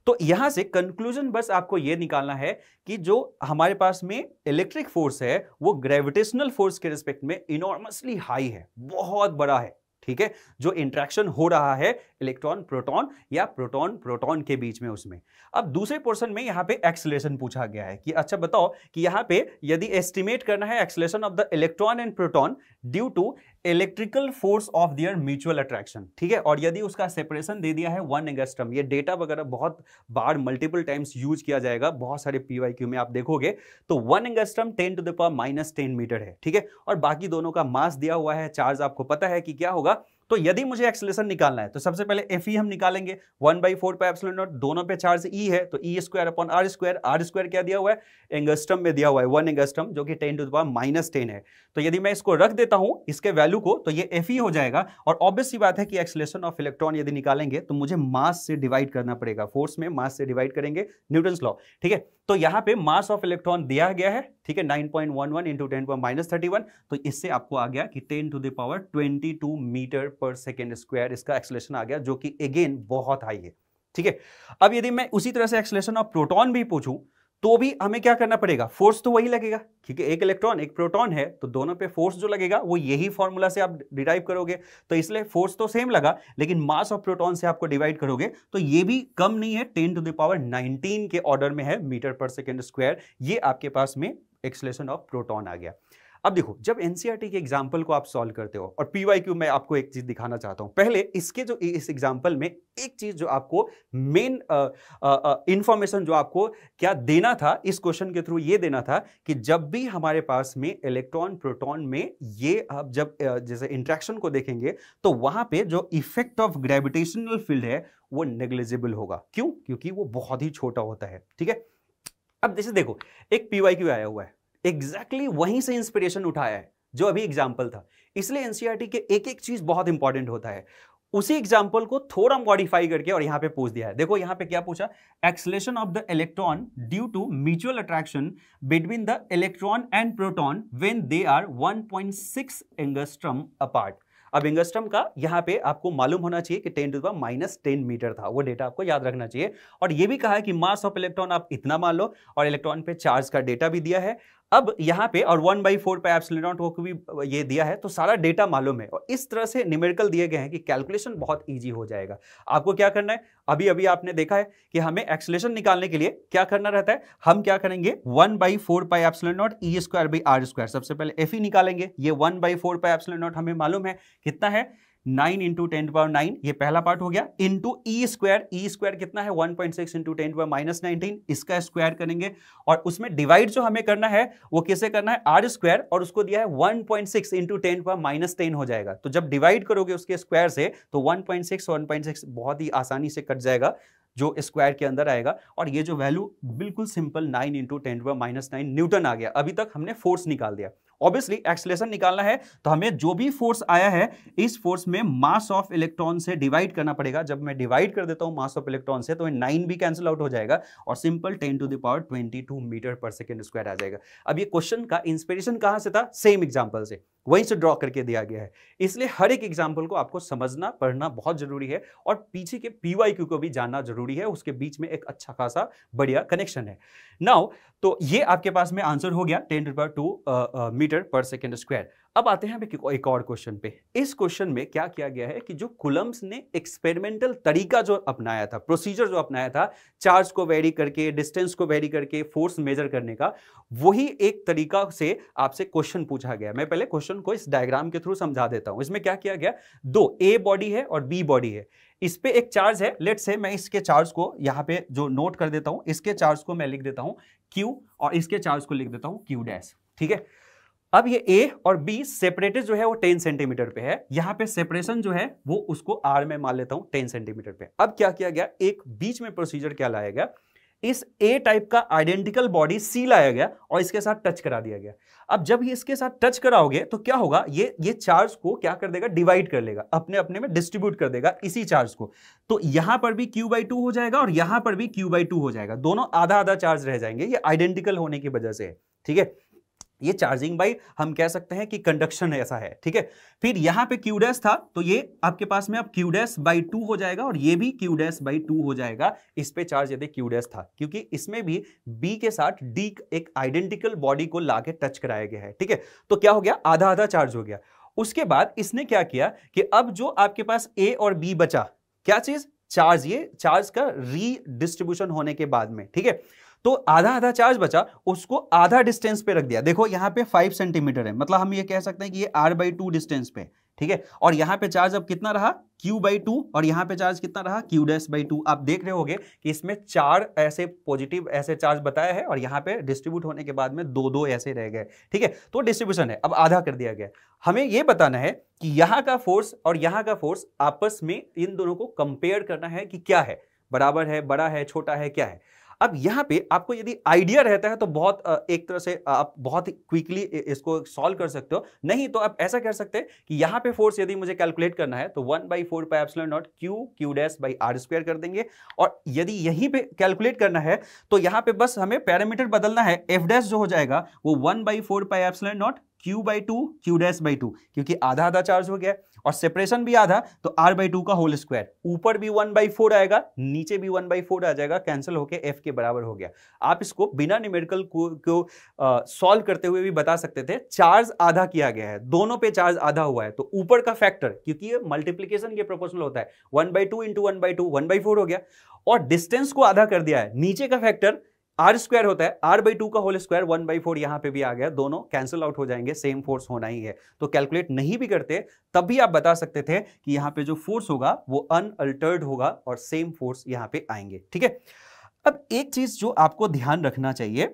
तो यहां से कंक्लूजन बस आपको यह निकालना है कि जो हमारे पास में इलेक्ट्रिक फोर्स है वो ग्रेविटेशनल फोर्स के रिस्पेक्ट में इनॉर्मसली हाई है बहुत बड़ा है ठीक है जो इंट्रैक्शन हो रहा है इलेक्ट्रॉन प्रोटॉन या प्रोटॉन प्रोटॉन के बीच में उसमें अब दूसरे पोर्शन में यहाँ पे एक्सलेशन पूछा गया है कि अच्छा बताओ कि यहाँ पे यदि एस्टिमेट करना है acceleration of the electron and proton due to electrical force of their mutual attraction ठीक है और यदि उसका सेपरेशन दे दिया है वन एंगस्ट्रम ये डेटा वगैरह बहुत बार मल्टीपल टाइम्स यूज किया जाएगा बहुत सारे पीवाईक्यू में आप देखोगे तो one angstrom ten to the power minus ten metre है ठीक है और बाकी दोनों का मास दिया हुआ है चार्ज आपको पता है कि क्या होगा तो यदि मुझे एक्सलेशन निकालना है तो सबसे पहले एफ ई e हम निकालेंगे one by four pi epsilon naught दोनों पे चार्ज ई e है तो E square upon R square R square क्या दिया हुआ है एंगस्टम में दिया हुआ है वन एंगस्टम जो कि ten to the power minus ten है तो यदि मैं इसको रख देता हूं इसके वैल्यू को तो ये एफ ई e हो जाएगा और ऑब्वियस सी बात है कि एक्सलेशन ऑफ इलेक्ट्रॉन यदि निकालेंगे तो मुझे मास से डिवाइड करना पड़ेगा फोर्स में मास से डिवाइड करेंगे न्यूटन्स लॉ ठीक है तो यहां पे मास ऑफ इलेक्ट्रॉन दिया गया है ठीक है 9.11 point one one into ten minus thirty one तो इससे आपको आ गया कि 10 to the power twenty 22 metre per second square इसका एक्सलेशन आ गया जो कि अगेन बहुत हाई है ठीक है अब यदि मैं उसी तरह से एक्सलेशन ऑफ प्रोटोन भी पूछूं तो भी हमें क्या करना पड़ेगा फोर्स तो वही लगेगा क्योंकि एक इलेक्ट्रॉन एक प्रोटॉन है तो दोनों पे फोर्स जो लगेगा वो यही फॉर्मूला से आप डिराइव करोगे तो इसलिए फोर्स तो सेम लगा लेकिन मास ऑफ प्रोटॉन से आपको डिवाइड करोगे तो ये भी कम नहीं है ten to the power nineteen के ऑर्डर में है मीटर पर सेकेंड स्क्वायर ये आपके पास में एक्सलेशन ऑफ प्रोटोन आ गया अब देखो जब एनसीआरटी e के एग्जाम्पल को आप सॉल्व करते हो और पीवाई क्यू मैं आपको एक चीज दिखाना चाहता हूं पहले इसके जो इस एग्जाम्पल में एक चीज जो आपको मेन इंफॉर्मेशन जो आपको क्या देना था इस क्वेश्चन के थ्रू ये देना था कि जब भी हमारे पास में इलेक्ट्रॉन प्रोटॉन में ये आप जब जैसे इंट्रैक्शन को देखेंगे तो वहां पे जो इफेक्ट ऑफ ग्रेविटेशनल फील्ड है वो नेग्लिजिबल होगा क्यों क्योंकि वो बहुत ही छोटा होता है ठीक है अब जैसे देखो एक पीवाई क्यू आया हुआ है एग्जैक्टली exactly वहीं से इंस्पिरेशन उठाया है जो अभी एग्जाम्पल था इसलिए एनसीआरटी e के एक एक चीज़ बहुत इंपॉर्टेंट होता है उसी एग्जाम्पल को थोड़ा मॉडिफाई करके और यहां पे पूछ दिया है देखो यहां पे क्या पूछा acceleration of the electron due to mutual attraction between the electron and proton when they are 1.6 point apart अब एंगस्ट्रम का यहां पे आपको मालूम होना चाहिए कि ten to the minus ten metre था वो डेटा आपको याद रखना चाहिए और ये भी कहा है कि मास ऑफ इलेक्ट्रॉन आप इतना मान लो और इलेक्ट्रॉन पे चार्ज का डेटा भी दिया है अब यहाँ पे और one by four pi epsilon naught को भी ये दिया है तो सारा डेटा मालूम है और इस तरह से न्यूमेरिकल दिए गए हैं कि कैलकुलेशन बहुत इजी हो जाएगा आपको क्या करना है अभी अभी आपने देखा है कि हमें एक्सलेशन निकालने के लिए क्या करना रहता है हम क्या करेंगे one by four pi epsilon naught E square by R square सबसे पहले एफ ई निकालेंगे ये one by four pi epsilon naught हमें मालूम है कितना है nine into ten power nine ये पहला पार्ट हो गया into E square E square कितना है one point six into ten power minus nineteen इसका स्क्वायर करेंगे और उसमें डिवाइड जो हमें करना है वो कैसे करना है आर स्क्वायर और उसको दिया है one point six into ten power minus ten हो जाएगा तो जब डिवाइड करोगे उसके स्क्वायर से तो one point six one point six बहुत ही आसानी से कट जाएगा जो स्क्वायर के अंदर आएगा और ये जो वैल्यू बिल्कुल simple nine into ten power minus nine newton आ गया अभी तक हमने फोर्स निकाल दिया ऑब्वियसली एक्सलेशन निकालना है तो हमें जो भी फोर्स आया है इस फोर्स में मास ऑफ इलेक्ट्रॉन से डिवाइड करना पड़ेगा जब मैं डिवाइड कर देता हूँ मास ऑफ इलेक्ट्रॉन से तो नाइन भी कैंसिल आउट हो जाएगा और simple ten to the power twenty two metre per second square आ जाएगा अब ये क्वेश्चन का इंस्पिरेशन कहाँ से था सेम एग्जाम्पल से वहीं से ड्रॉ करके दिया गया है इसलिए हर एक एग्जाम्पल को आपको समझना पढ़ना बहुत जरूरी है और पीछे के पी को भी जानना जरूरी है उसके बीच में एक अच्छा खासा बढ़िया कनेक्शन है नाउ तो ये आपके पास में आंसर हो गया ten to metre per second square अब आते हैं एक और क्वेश्चन पे इस क्वेश्चन में क्या किया गया है कि जो कुलम्स ने एक्सपेरिमेंटल तरीका जो अपनाया था प्रोसीजर जो अपनाया था चार्ज को वेरी करके डिस्टेंस को वेरी करके फोर्स मेजर करने का वही एक तरीका से आपसे क्वेश्चन पूछा गया मैं पहले क्वेश्चन को इस डायग्राम के थ्रू समझा देता हूं इसमें क्या किया गया दो ए बॉडी है और बी बॉडी है इस पे एक चार्ज है लेट से मैं इसके चार्ज को यहां पे जो नोट कर देता हूं इसके चार्ज को मैं लिख देता हूं क्यू और इसके चार्ज को लिख देता हूं क्यू डैश ठीक है अब ये ए और बी सेपरेटेड जो है वो टेन सेंटीमीटर पे है यहाँ पे सेपरेशन जो है वो उसको आर में मान लेता हूं टेन सेंटीमीटर पे अब क्या किया गया एक बीच में प्रोसीजर क्या लाया गया इस ए टाइप का आइडेंटिकल बॉडी सी लाया गया और इसके साथ टच करा दिया गया अब जब ये इसके साथ टच कराओगे तो क्या होगा ये ये चार्ज को क्या कर देगा डिवाइड कर लेगा अपने अपने में डिस्ट्रीब्यूट कर देगा इसी चार्ज को तो यहां पर भी क्यू बाई टू हो जाएगा और यहां पर भी क्यू बाई टू हो जाएगा दोनों आधा आधा चार्ज रह जाएंगे ये आइडेंटिकल होने की वजह से ठीक है ये चार्जिंग बाई हम कह सकते हैं कि कंडक्शन ऐसा है ठीक है फिर यहां पे क्यूडेस था तो ये आपके पास में अब क्यूडेस बाई टू हो जाएगा और ये भी क्यूडेस बाई टू हो जाएगा इस पे चार्ज यदि क्यूडेस था क्योंकि इसमें भी बी के साथ डी एक आइडेंटिकल बॉडी को लाके टच कराया गया है ठीक है तो क्या हो गया आधा आधा चार्ज हो गया उसके बाद इसने क्या किया कि अब जो आपके पास ए और बी बचा क्या चीज चार्ज ये चार्ज का रीडिस्ट्रीब्यूशन होने के बाद में ठीक है तो आधा आधा चार्ज बचा उसको आधा डिस्टेंस पे रख दिया देखो यहाँ पे फाइव सेंटीमीटर है मतलब हम ये कह सकते हैं कि ये आर बाई टू डिस्टेंस पे ठीक है और यहाँ पे चार्ज अब कितना रहा Q बाई टू और यहाँ पे चार्ज कितना रहा Q डैस बाई टू आप देख रहे होंगे कि इसमें चार ऐसे पॉजिटिव ऐसे चार्ज बताया है और यहाँ पे डिस्ट्रीब्यूट होने के बाद में दो दो ऐसे रह गए ठीक है तो डिस्ट्रीब्यूशन है अब आधा कर दिया गया हमें ये बताना है कि यहाँ का फोर्स और यहाँ का फोर्स आपस में इन दोनों को कंपेयर करना है कि क्या है बराबर है बड़ा है छोटा है क्या है अब यहाँ पे आपको यदि आइडिया रहता है तो बहुत एक तरह से आप बहुत क्विकली इसको सॉल्व कर सकते हो नहीं तो आप ऐसा कर सकते हैं कि यहाँ पे फोर्स यदि मुझे कैलकुलेट करना है तो one by four pi epsilon naught Q Q dash by R square कर देंगे और यदि यहीं पे कैलकुलेट करना है तो यहाँ पे बस हमें पैरामीटर बदलना है एफ डैश जो हो जाएगा वो one by four pi epsilon naught Q by two Q dash by two क्योंकि आधा आधा चार्ज हो गया और सेपरेशन भी आधा तो आर बाई टू का होल स्क्वायर ऊपर भी वन बाई फोर आएगा नीचे भी वन बाई फोर आ जाएगा कैंसिल होकर एफ के बराबर हो गया आप इसको बिना न्यूमेरिकल को सॉल्व करते हुए भी बता सकते थे चार्ज आधा किया गया है दोनों पे चार्ज आधा हुआ है तो ऊपर का फैक्टर क्योंकि ये मल्टीप्लीकेशन के प्रोपोर्शनल होता है one by two into one by two one by four हो गया और डिस्टेंस को आधा कर दिया है नीचे का फैक्टर आर स्क्वायर होता है आर बाई टू का whole square one by four यहाँ पे भी आ गया दोनों कैंसिल आउट हो जाएंगे सेम फोर्स होना ही है तो कैलकुलेट नहीं भी करते तब भी आप बता सकते थे कि यहाँ पे जो फोर्स होगा वो अनअल्टर्ड होगा और सेम फोर्स यहाँ पे आएंगे ठीक है अब एक चीज जो आपको ध्यान रखना चाहिए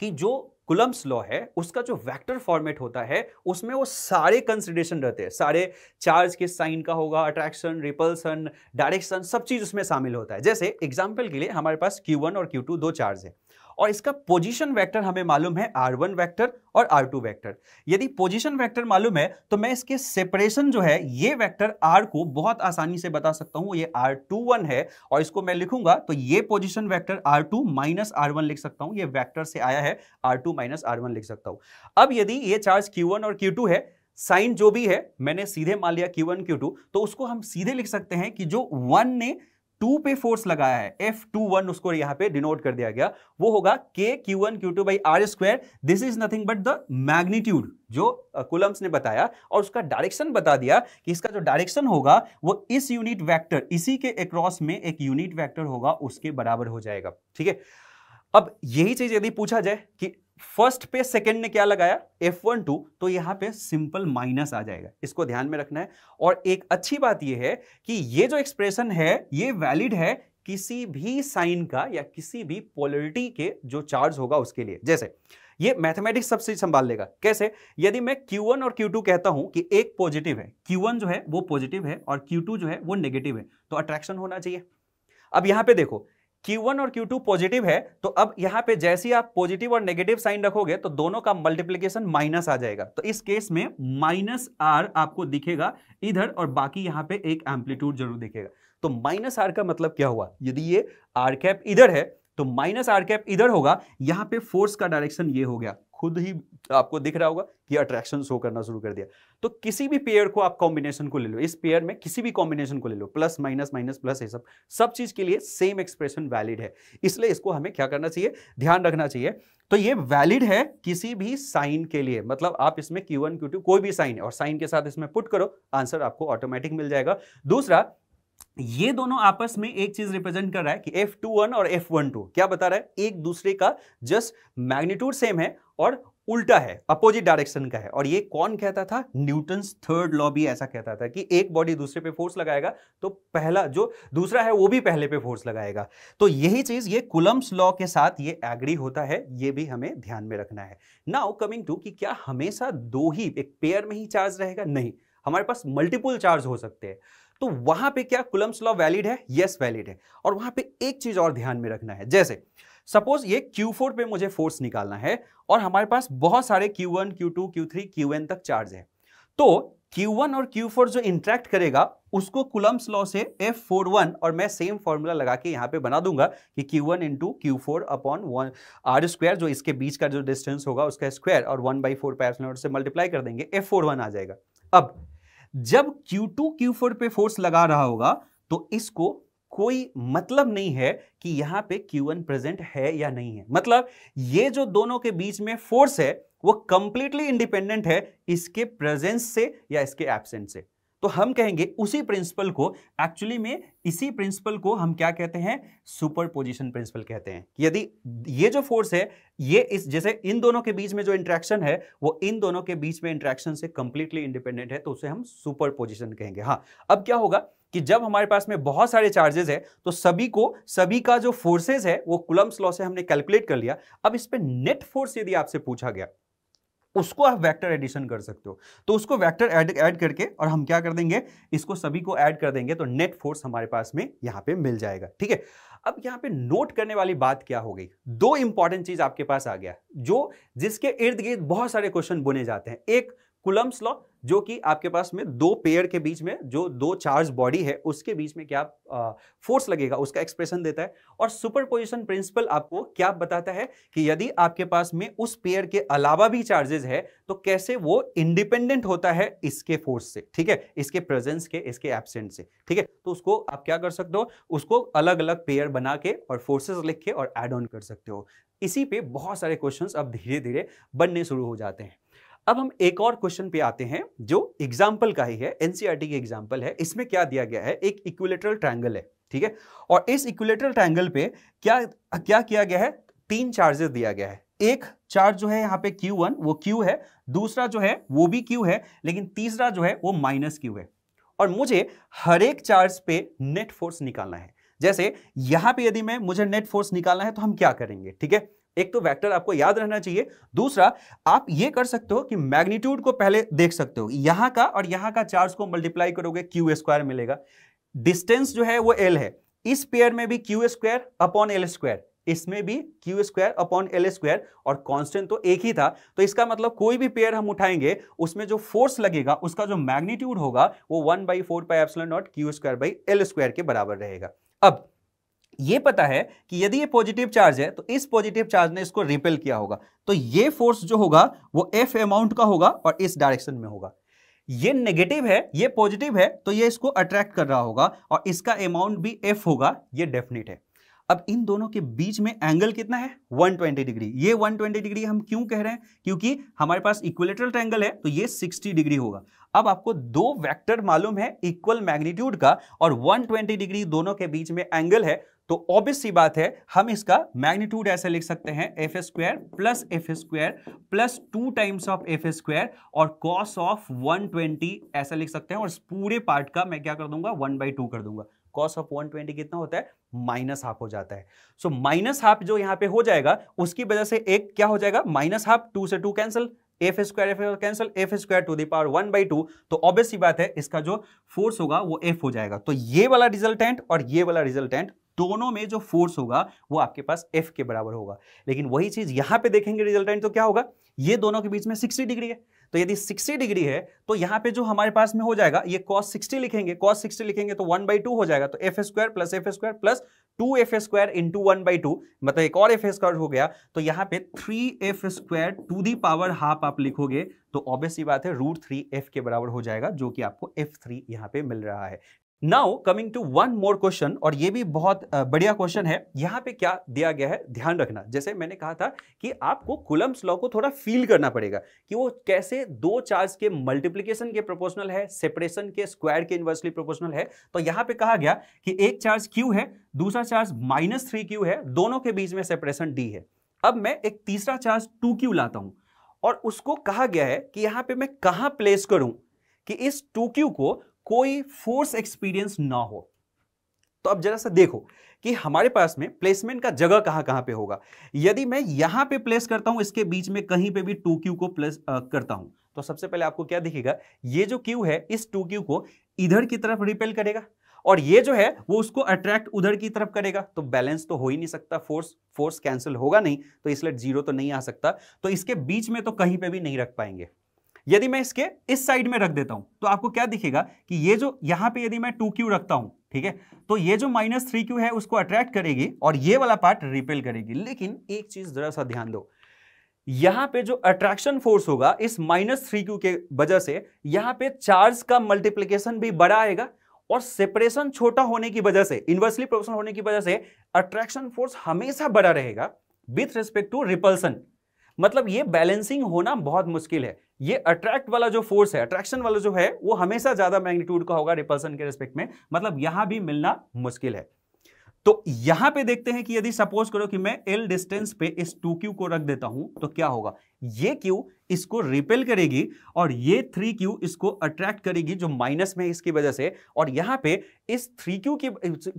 कि जो कुलम्स लॉ है उसका जो वेक्टर फॉर्मेट होता है उसमें वो सारे कंसिडरेशन रहते हैं सारे चार्ज के साइन का होगा अट्रैक्शन रिपल्सन डायरेक्शन सब चीज़ उसमें शामिल होता है जैसे एग्जाम्पल के लिए हमारे पास क्यू और क्यू दो चार्ज है और इसका पोजीशन वेक्टर हमें मालूम है आर वन वैक्टर और आर टू वैक्टर यदि पोजीशन वेक्टर मालूम है तो मैं इसके सेपरेशन जो है ये वेक्टर आर को बहुत आसानी से बता सकता हूं ये आर टू वन है और इसको मैं लिखूंगा तो ये position vector R two minus R one लिख सकता हूं ये वैक्टर से आया है R two minus R one लिख सकता हूं अब यदि ये चार्ज क्यू वन और क्यू टू है साइन जो भी है मैंने सीधे मान लिया क्यू Q2 तो उसको हम सीधे लिख सकते हैं कि जो वन ने टू पे फोर्स लगाया है एफ टू वन उसको यहां पे डिनोट कर दिया गया वो होगा के Q one Q two by R square this is nothing but the magnitude जो कुलम्स uh, ने बताया और उसका डायरेक्शन बता दिया कि इसका जो डायरेक्शन होगा वो इस यूनिट वेक्टर इसी के अक्रॉस में एक यूनिट वेक्टर होगा उसके बराबर हो जाएगा ठीक है अब यही चीज यदि पूछा जाए कि फर्स्ट पे सेकंड ने क्या लगाया F12 तो यहां पे सिंपल माइनस आ जाएगा इसको ध्यान में रखना है और एक अच्छी बात यह है कि ये जो एक्सप्रेशन है ये वैलिड है किसी भी साइन का या किसी भी पोलरिटी के जो चार्ज होगा उसके लिए जैसे ये मैथमेटिक्स सबसे संभाल लेगा कैसे यदि मैं Q1 और Q2 कहता हूं कि एक पॉजिटिव है Q1 जो है वो पॉजिटिव है और Q2 जो है वो नेगेटिव है तो अट्रैक्शन होना चाहिए अब यहां पे देखो Q1 और Q2 पॉजिटिव है तो अब यहां पे जैसे ही आप पॉजिटिव और नेगेटिव साइन रखोगे तो दोनों का मल्टीप्लीकेशन माइनस आ जाएगा तो इस केस में माइनस आर आपको दिखेगा इधर और बाकी यहां पे एक एम्पलीट्यूड जरूर दिखेगा तो माइनस आर का मतलब क्या हुआ यदि ये आर कैप इधर है तो माइनस आर कैप इधर होगा यहां पे फोर्स का डायरेक्शन ये हो गया खुद ही आपको दिख रहा होगा कि अट्रैक्शन शो करना शुरू कर दिया तो किसी भी पेयर को आप कॉम्बिनेशन को ले लो इस पेयर में किसी भी कॉम्बिनेशन को ले लो प्लस माइनस माइनस प्लस ये सब सब चीज़ के लिए सेम एक्सप्रेशन वैलिड है इसलिए इसको हमें क्या करना चाहिए ध्यान रखना चाहिए तो ये वैलिड है किसी भी साइन के लिए मतलब आप इसमें क्यू Q2 कोई भी साइन है और साइन के साथ इसमें पुट करो आंसर आपको ऑटोमेटिक मिल जाएगा दूसरा ये दोनों आपस में एक चीज रिप्रेजेंट कर रहा है कि F21 और F12 क्या बता रहा है एक दूसरे का जस्ट मैग्नीट्यूड सेम है और उल्टा है अपोजिट डायरेक्शन का है और ये कौन कहता था न्यूटन थर्ड लॉ भी ऐसा कहता था कि एक बॉडी दूसरे पे फोर्स लगाएगा तो पहला जो दूसरा है वो भी पहले पे फोर्स लगाएगा तो यही चीज ये कुलम्स लॉ के साथ ये एग्री होता है ये भी हमें ध्यान में रखना है नाउ कमिंग टू कि क्या हमेशा दो ही एक पेयर में ही चार्ज रहेगा नहीं हमारे पास मल्टीपल चार्ज हो सकते हैं तो वहां पे क्या कुलम्स लॉ वैलिड है यस yes, वैलिड है और वहां पे एक चीज और ध्यान में रखना है जैसे सपोज ये Q4 पे मुझे फोर्स निकालना है और हमारे पास बहुत सारे Q1, Q2, Q3, Qn तक चार्ज है तो Q1 और Q4 जो इंट्रैक्ट करेगा उसको कुलम्स लॉ से F41 और मैं सेम फॉर्मूला लगा के यहाँ पे बना दूंगा कि Q1 into Q four upon one R square जो इसके बीच का जो डिस्टेंस होगा उसका स्क्वायर और वन बाई फोर से मल्टीप्लाई कर देंगे F41 आ जाएगा अब जब Q2 Q4 पे फोर्स लगा रहा होगा तो इसको कोई मतलब नहीं है कि यहां पे Q1 प्रेजेंट है या नहीं है मतलब ये जो दोनों के बीच में फोर्स है वो कंप्लीटली इंडिपेंडेंट है इसके प्रेजेंस से या इसके एबसेंट से तो हम कहेंगे उसी प्रिंसिपल को एक्चुअली में इसी प्रिंसिपल को हम क्या कहते हैं सुपर पोजिशन प्रिंसिपल कहते हैं यदि ये जो फोर्स है ये इस जैसे इन दोनों के बीच में जो इंट्रैक्शन है वो इन दोनों के बीच में इंट्रैक्शन से कंप्लीटली इंडिपेंडेंट है तो उसे हम सुपर पोजिशन कहेंगे हाँ अब क्या होगा कि जब हमारे पास में बहुत सारे चार्जेस है तो सभी को सभी का जो फोर्सेज है वो कुलम्स लॉ से हमने कैलकुलेट कर लिया अब इस पर नेट फोर्स यदि आपसे पूछा गया उसको आप वेक्टर एडिशन कर सकते हो तो उसको वेक्टर ऐड ऐड करके और हम क्या कर देंगे इसको सभी को ऐड कर देंगे तो नेट फोर्स हमारे पास में यहाँ पे मिल जाएगा ठीक है अब यहाँ पे नोट करने वाली बात क्या हो गई दो इंपॉर्टेंट चीज आपके पास आ गया जो जिसके इर्द गिर्द बहुत सारे क्वेश्चन बुने जाते हैं एक कुलम्स लॉ जो कि आपके पास में दो पेयर के बीच में जो दो चार्ज बॉडी है उसके बीच में क्या फोर्स लगेगा उसका एक्सप्रेशन देता है और सुपरपोजिशन प्रिंसिपल आपको क्या बताता है कि यदि आपके पास में उस पेयर के अलावा भी चार्जेस है तो कैसे वो इंडिपेंडेंट होता है इसके फोर्स से ठीक है इसके प्रेजेंस के इसके एबसेंट से ठीक है तो उसको आप क्या कर सकते हो उसको अलग अलग पेयर बना के और फोर्सेज लिख के और एड ऑन कर सकते हो इसी पे बहुत सारे क्वेश्चंस अब धीरे धीरे बनने शुरू हो जाते हैं अब हम एक और क्वेश्चन पे आते हैं जो एग्जाम्पल का ही है एनसीआरटी e की एग्जाम्पल है इसमें क्या दिया गया है एक इक्विलेटरल ट्रायंगल है ठीक है और इस इक्विलेटरल ट्रायंगल पे क्या क्या किया गया है तीन चार्जेस दिया गया है एक चार्ज जो है यहाँ पे Q1 वो Q है दूसरा जो है वो भी Q है लेकिन तीसरा जो है वो माइनस क्यू है और मुझे हर एक चार्ज पे नेट फोर्स निकालना है जैसे यहां पे यदि मैं मुझे नेट फोर्स निकालना है तो हम क्या करेंगे ठीक है एक तो वेक्टर आपको याद रहना चाहिए दूसरा आप ये कर सकते हो कि मैग्नीट्यूड को पहले देख सकते हो यहां का और यहां का चार्ज को मल्टीप्लाई करोगे क्यू स्क्वायर मिलेगा डिस्टेंस जो है वो एल है इस पेयर में भी Q square upon L square इसमें भी Q square upon L square और कांस्टेंट तो एक ही था तो इसका मतलब कोई भी पेयर हम उठाएंगे उसमें जो फोर्स लगेगा उसका जो मैग्नीट्यूड होगा वो one by four pi epsilon naught Q square by L square के बराबर रहेगा अब ये पता है कि यदि ये पॉजिटिव चार्ज है तो इस पॉजिटिव चार्ज ने इसको रिपेल किया होगा तो ये फोर्स जो होगा वो एफ अमाउंट का होगा और इस डायरेक्शन में होगा ये नेगेटिव है ये पॉजिटिव है तो ये इसको अट्रैक्ट कर रहा होगा और इसका अमाउंट भी एफ होगा ये डेफिनेट है अब इन दोनों के बीच में एंगल कितना है 120 डिग्री ये 120 डिग्री हम क्यों कह रहे हैं क्योंकि हमारे पास इक्विलेटरल एंगल है तो ये 60 डिग्री होगा अब आपको दो वेक्टर मालूम है इक्वल मैग्नीट्यूड का और 120 डिग्री दोनों के बीच में एंगल है तो ऑब्वियस सी बात है हम इसका मैग्नीट्यूड ऐसे लिख सकते हैं F square plus F square plus two times of F square और कॉस ऑफ 120 ऐसा लिख सकते हैं और इस पूरे पार्ट का मैं क्या कर दूंगा वन बाई टू कर दूंगा कॉस ऑफ 120 कितना होता है माइनस हाफ हो जाता है सो माइनस हाफ जो यहाँ पे हो जाएगा उसकी वजह से एक क्या हो जाएगा माइनस हाफ टू से two cancel F square F cancel F square to the power one by two तो ऑब्वियस बात है इसका जो फोर्स होगा वो एफ हो जाएगा तो ये वाला रिजल्टेंट और ये वाला रिजल्टेंट दोनों में जो फोर्स होगा वो आपके पास एफ के बराबर होगा लेकिन वही चीज यहां पे देखेंगे रिजल्टेंट तो क्या होगा ये दोनों के बीच में 60 डिग्री है तो यदि 60 डिग्री है तो यहां पे जो हमारे पास में हो जाएगा ये कॉस 60 लिखेंगे कॉस 60 लिखेंगे तो 1 बाई टू हो जाएगा तो F square plus F square plus two F square into one by two मतलब एक और एफ स्क्वायर हो गया तो यहां पे three F square to the power half आप लिखोगे तो ऑब्वियसली बात है रूट थ्री एफ के बराबर हो जाएगा जो कि आपको एफ थ्री यहां पे मिल रहा है now coming to one more question और ये भी बहुत बढ़िया क्वेश्चन है यहाँ पे क्या दिया गया है ध्यान रखना जैसे मैंने कहा था कि आपको कुलम्स लॉ को थोड़ा फील करना पड़ेगा कि वो कैसे दो चार्ज के मल्टीप्लीकेशन के प्रोपोर्शनल है सेपरेशन के स्क्वायर के इन्वर्सली प्रोपोर्शनल है तो यहाँ पे कहा गया कि एक चार्ज क्यू है दूसरा चार्ज माइनस थ्री क्यू है दोनों के बीच में सेपरेशन डी है अब मैं एक तीसरा चार्ज टू क्यू लाता हूँ और उसको कहा गया है कि यहाँ पे मैं कहाँ प्लेस करूँ कि इस टू क्यू को कोई फोर्स एक्सपीरियंस ना हो तो अब जरा सा देखो कि हमारे पास में प्लेसमेंट का जगह कहां कहां पे होगा यदि मैं यहां पे प्लेस करता हूं इसके बीच में कहीं पे भी टू क्यू को प्लेस आ, करता हूं तो सबसे पहले आपको क्या दिखेगा ये जो क्यू है इस टू क्यू को इधर की तरफ रिपेल करेगा और ये जो है वो उसको अट्रैक्ट उधर की तरफ करेगा तो बैलेंस तो हो ही नहीं सकता फोर्स फोर्स कैंसिल होगा नहीं तो इसलिए जीरो तो नहीं आ सकता तो इसके बीच में तो कहीं पे भी नहीं रख पाएंगे यदि मैं इसके इस साइड में रख देता हूं तो आपको क्या दिखेगा कि ये जो यहां पे यदि मैं टू क्यू रखता हूं ठीक है तो ये जो माइनस थ्री क्यू है उसको अट्रैक्ट करेगी और ये वाला पार्ट रिपेल करेगी लेकिन एक चीज जरा सा ध्यान दो यहां पे जो अट्रैक्शन फोर्स होगा इस माइनस थ्री क्यू के वजह से यहां पे चार्ज का मल्टीप्लीकेशन भी बड़ा आएगा और सेपरेशन छोटा होने की वजह से इन्वर्सली प्रोपोर्शनल होने की वजह से अट्रैक्शन फोर्स हमेशा बड़ा रहेगा विथ रिस्पेक्ट टू रिपल्सन मतलब ये बैलेंसिंग होना बहुत मुश्किल है ये अट्रैक्ट वाला जो फोर्स है अट्रैक्शन वाला जो है वो हमेशा ज्यादा मैग्नीट्यूड का होगा रिपल्सन के रिस्पेक्ट में मतलब यहां भी मिलना मुश्किल है तो यहां पे देखते हैं कि यदि सपोज करो कि मैं एल डिस्टेंस पे इस टू क्यू को रख देता हूं तो क्या होगा ये क्यू इसको रिपेल करेगी और ये थ्री क्यू इसको अट्रैक्ट करेगी जो माइनस में इसकी वजह से और यहाँ पे इस थ्री क्यू की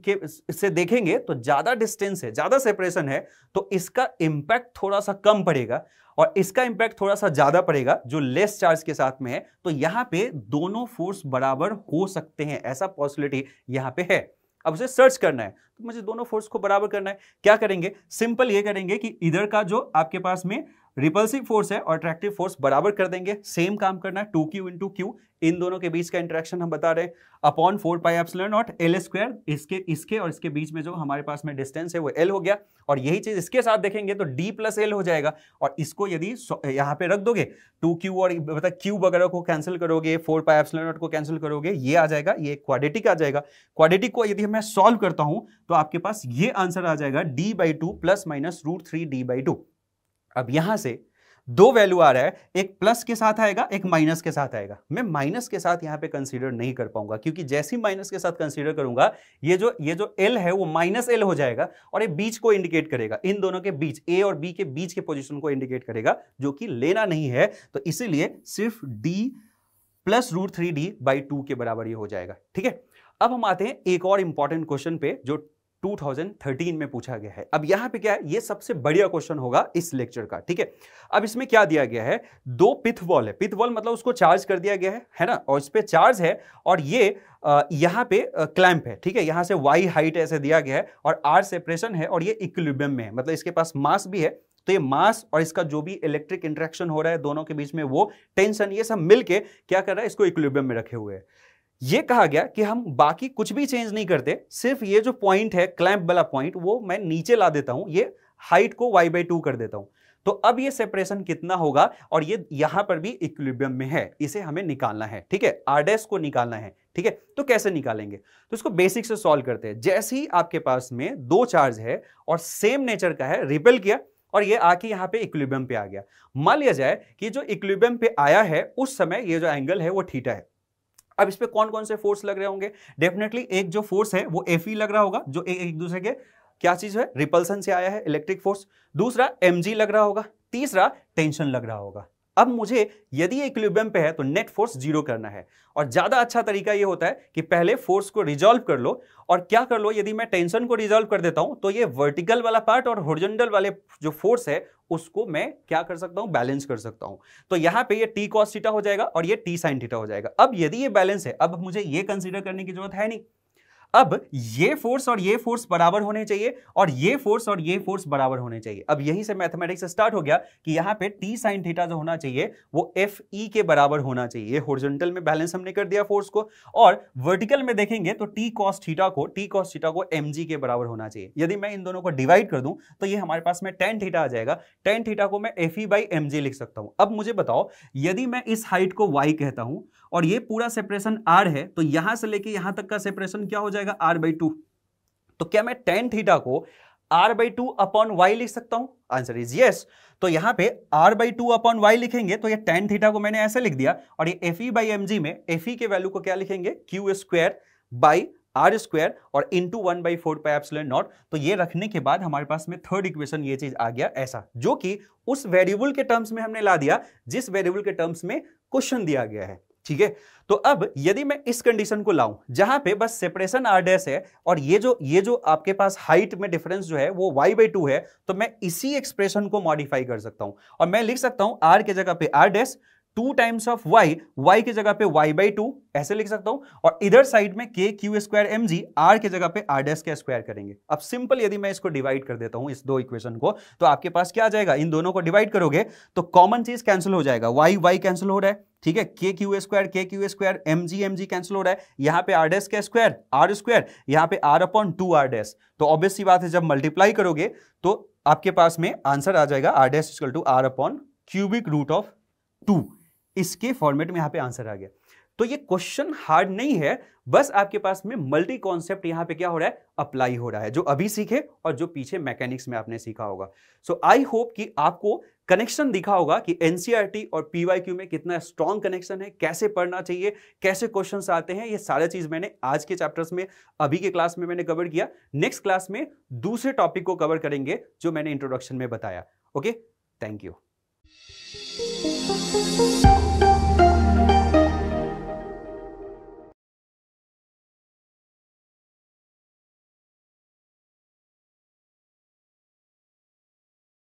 के से देखेंगे तो ज़्यादा डिस्टेंस है ज़्यादा सेपरेशन है तो इसका इंपैक्ट थोड़ा सा कम पड़ेगा और इसका इंपैक्ट थोड़ा सा ज़्यादा पड़ेगा जो लेस चार्ज के साथ में है तो यहां पे दोनों फोर्स बराबर हो सकते हैं ऐसा पॉसिबिलिटी यहाँ पे है अब उसे सर्च करना है तो मुझे दोनों फोर्स को बराबर करना है क्या करेंगे सिंपल ये करेंगे कि इधर का जो आपके पास में रिपल्सिव फोर्स है और अट्रैक्टिव फोर्स बराबर कर देंगे सेम काम करना है टू क्यू टू क्यू इन दोनों के बीच का इंटरेक्शन हम बता रहे हैं upon four pi epsilon naught L square इसके इसके और इसके बीच में जो हमारे पास में डिस्टेंस है वो एल हो गया और यही चीज इसके साथ देखेंगे तो डी प्लस एल हो जाएगा और इसको यदि यहाँ पे रख दोगे टू क्यू और मतलब क्यू वगैरह को कैंसिल करोगे फोर पाई एप्सलन नॉट को कैंसिल करोगे ये आ जाएगा ये क्वाडिटिक आ जाएगा क्वाडिटिक को यदि मैं सॉल्व करता हूँ तो आपके पास ये आंसर आ जाएगा D by two plus minus root three D by two अब यहां से दो वैल्यू आ रहा है एक प्लस के साथ आएगा एक माइनस के साथ आएगा मैं माइनस के साथ यहाँ पे कंसीडर नहीं कर पाऊंगा क्योंकि जैसे ही माइनस के साथ कंसीडर करूंगा ये जो ये जो एल है वो माइनस एल हो जाएगा और ये बीच को इंडिकेट करेगा इन दोनों के बीच ए और बी के बीच के पोजिशन को इंडिकेट करेगा जो कि लेना नहीं है तो इसीलिए सिर्फ D plus root three D by two के बराबर ये हो जाएगा ठीक है अब हम आते हैं एक और इंपॉर्टेंट क्वेश्चन पे जो 2013 में पूछा गया है अब यहां पे क्या है ये सबसे बढ़िया क्वेश्चन होगा इस लेक्चर का ठीक है अब इसमें क्या दिया गया है दो पिथ वॉल है पिथ वॉल मतलब उसको चार्ज कर दिया गया है है ना और इस पर चार्ज है और ये यहां पे क्लैंप है ठीक है यहां से वाई हाइट ऐसे दिया गया है और आर सेपरेशन है और ये इक्विबियम में है मतलब इसके पास मास भी है तो ये मास और इसका जो भी इलेक्ट्रिक इंट्रैक्शन हो रहा है दोनों के बीच में वो टेंशन ये सब मिलके क्या कर रहा है इसको इक्विबियम में रखे हुए हैं ये कहा गया कि हम बाकी कुछ भी चेंज नहीं करते सिर्फ ये जो पॉइंट है क्लैम्प वाला पॉइंट वो मैं नीचे ला देता हूं ये हाइट को वाई बाई टू कर देता हूं तो अब ये सेपरेशन कितना होगा और ये यहां पर भी इक्विलिब्रियम में है इसे हमें निकालना है ठीक है आरडेस को निकालना है ठीक है तो कैसे निकालेंगे तो इसको बेसिक से सॉल्व करते हैं जैसे ही आपके पास में दो चार्ज है और सेम नेचर का है रिपेल किया और ये आके यहाँ पे इक्विलिब्रियम पे आ गया मान लिया जाए कि जो इक्विलिब्रियम पे आया है उस समय ये जो एंगल है वो ठीटा है अब इस पर कौन कौन से फोर्स लग रहे होंगे डेफिनेटली एक जो फोर्स है वो एफ लग रहा होगा जो एक, एक दूसरे के क्या चीज है रिपल्सन से आया है इलेक्ट्रिक फोर्स दूसरा एम लग रहा होगा तीसरा टेंशन लग रहा होगा अब मुझे यदि इक्विलिब्रियम पे है तो नेट फोर्स जीरो करना है और ज़्यादा अच्छा तरीका ये होता है कि पहले फोर्स को रिजॉल्व कर लो और क्या कर लो यदि मैं टेंशन को रिजॉल्व कर देता हूं तो ये वर्टिकल वाला पार्ट और हॉरिजॉन्टल वाले जो फोर्स है उसको मैं क्या कर सकता हूं बैलेंस कर सकता हूं तो यहां पे ये टी कॉस थीटा हो जाएगा और ये टी साइन थीटा हो जाएगा अब यदि ये बैलेंस है अब मुझे ये कंसिडर करने की जरूरत है नहीं अब ये फोर्स और ये फोर्स बराबर होने चाहिए और ये फोर्स और ये फोर्स बराबर होने चाहिए अब यहीं से मैथमेटिक्स स्टार्ट हो गया कि यहां पे टी साइन थीटा जो होना चाहिए वो एफ ई के बराबर होना चाहिए ये हॉरिजॉन्टल में बैलेंस हमने कर दिया फोर्स को और वर्टिकल में देखेंगे तो टी कॉस थीटा को टी कॉस थीटा को एम के बराबर होना चाहिए यदि मैं इन दोनों को डिवाइड कर दूं तो ये हमारे पास में टेन थीटा आ जाएगा टेन थीटा को मैं एफ ई बाई एम लिख सकता हूं अब मुझे बताओ यदि मैं इस हाइट को वाई कहता हूं और ये पूरा सेपरेशन आर है तो यहां से लेके यहां तक का सेपरेशन क्या हो जाएगा आर बाई टू तो क्या मैं टेन थीटा को R by two upon Y लिख सकता हूं आंसर इज यस तो यहां पे R by two upon Y लिखेंगे तो ये टेन थीटा को मैंने ऐसे लिख दिया और ये एफ बाई एम में एफ के वैल्यू को क्या लिखेंगे Q square by R square और into one by four pi epsilon naught तो ये रखने के बाद हमारे पास में थर्ड इक्वेशन ये चीज आ गया ऐसा जो कि उस वेरिएबल के टर्म्स में हमने ला दिया जिस वेरिएबल के टर्म्स में क्वेश्चन दिया गया है ठीक है तो अब यदि मैं इस कंडीशन को लाऊं जहां पे बस सेपरेशन आर डेस है और ये जो ये जो आपके पास हाइट में डिफरेंस जो है वो वाई बाई टू है तो मैं इसी एक्सप्रेशन को मॉडिफाई कर सकता हूं और मैं लिख सकता हूं आर के जगह पे R dash two times of Y Y की जगह पे वाई बाई टू ऐसे लिख सकता हूं और इधर साइड में K Q square M G R की जगह पे आर डेस का स्क्वायर करेंगे अब सिंपल यदि मैं इसको डिवाइड कर देता हूं इस दो इक्वेशन को तो आपके पास क्या आ जाएगा इन दोनों को डिवाइड करोगे तो कॉमन चीज कैंसिल हो जाएगा वाई वाई कैंसिल हो रहा है ठीक है K Q square K Q square M G M G cancel हो रहा है यहाँ पे आर डेस का स्क्वायर आर स्क्वायर यहाँ पे R upon two R dash तो ऑब्वियस सी बात है जब मल्टीप्लाई करोगे तो आपके पास में आंसर आ जाएगा R dash equal to R upon cubic root of two इसके फॉर्मेट में यहां पे आंसर आ गया तो ये क्वेश्चन हार्ड नहीं है बस आपके पास में मल्टी कॉन्सेप्ट यहां पे क्या हो रहा है अप्लाई हो रहा है जो अभी सीखे और जो पीछे मैकेनिक्स में आपने सीखा होगा सो आई होप कि आपको कनेक्शन दिखा होगा कि एनसीईआरटी e और पीवाईक्यू में कितना स्ट्रॉन्ग कनेक्शन है कैसे पढ़ना चाहिए कैसे क्वेश्चन आते हैं ये सारा चीज मैंने आज के चैप्टर्स में अभी के क्लास में मैंने कवर किया नेक्स्ट क्लास में दूसरे टॉपिक को कवर करेंगे जो मैंने इंट्रोडक्शन में बताया ओके थैंक यू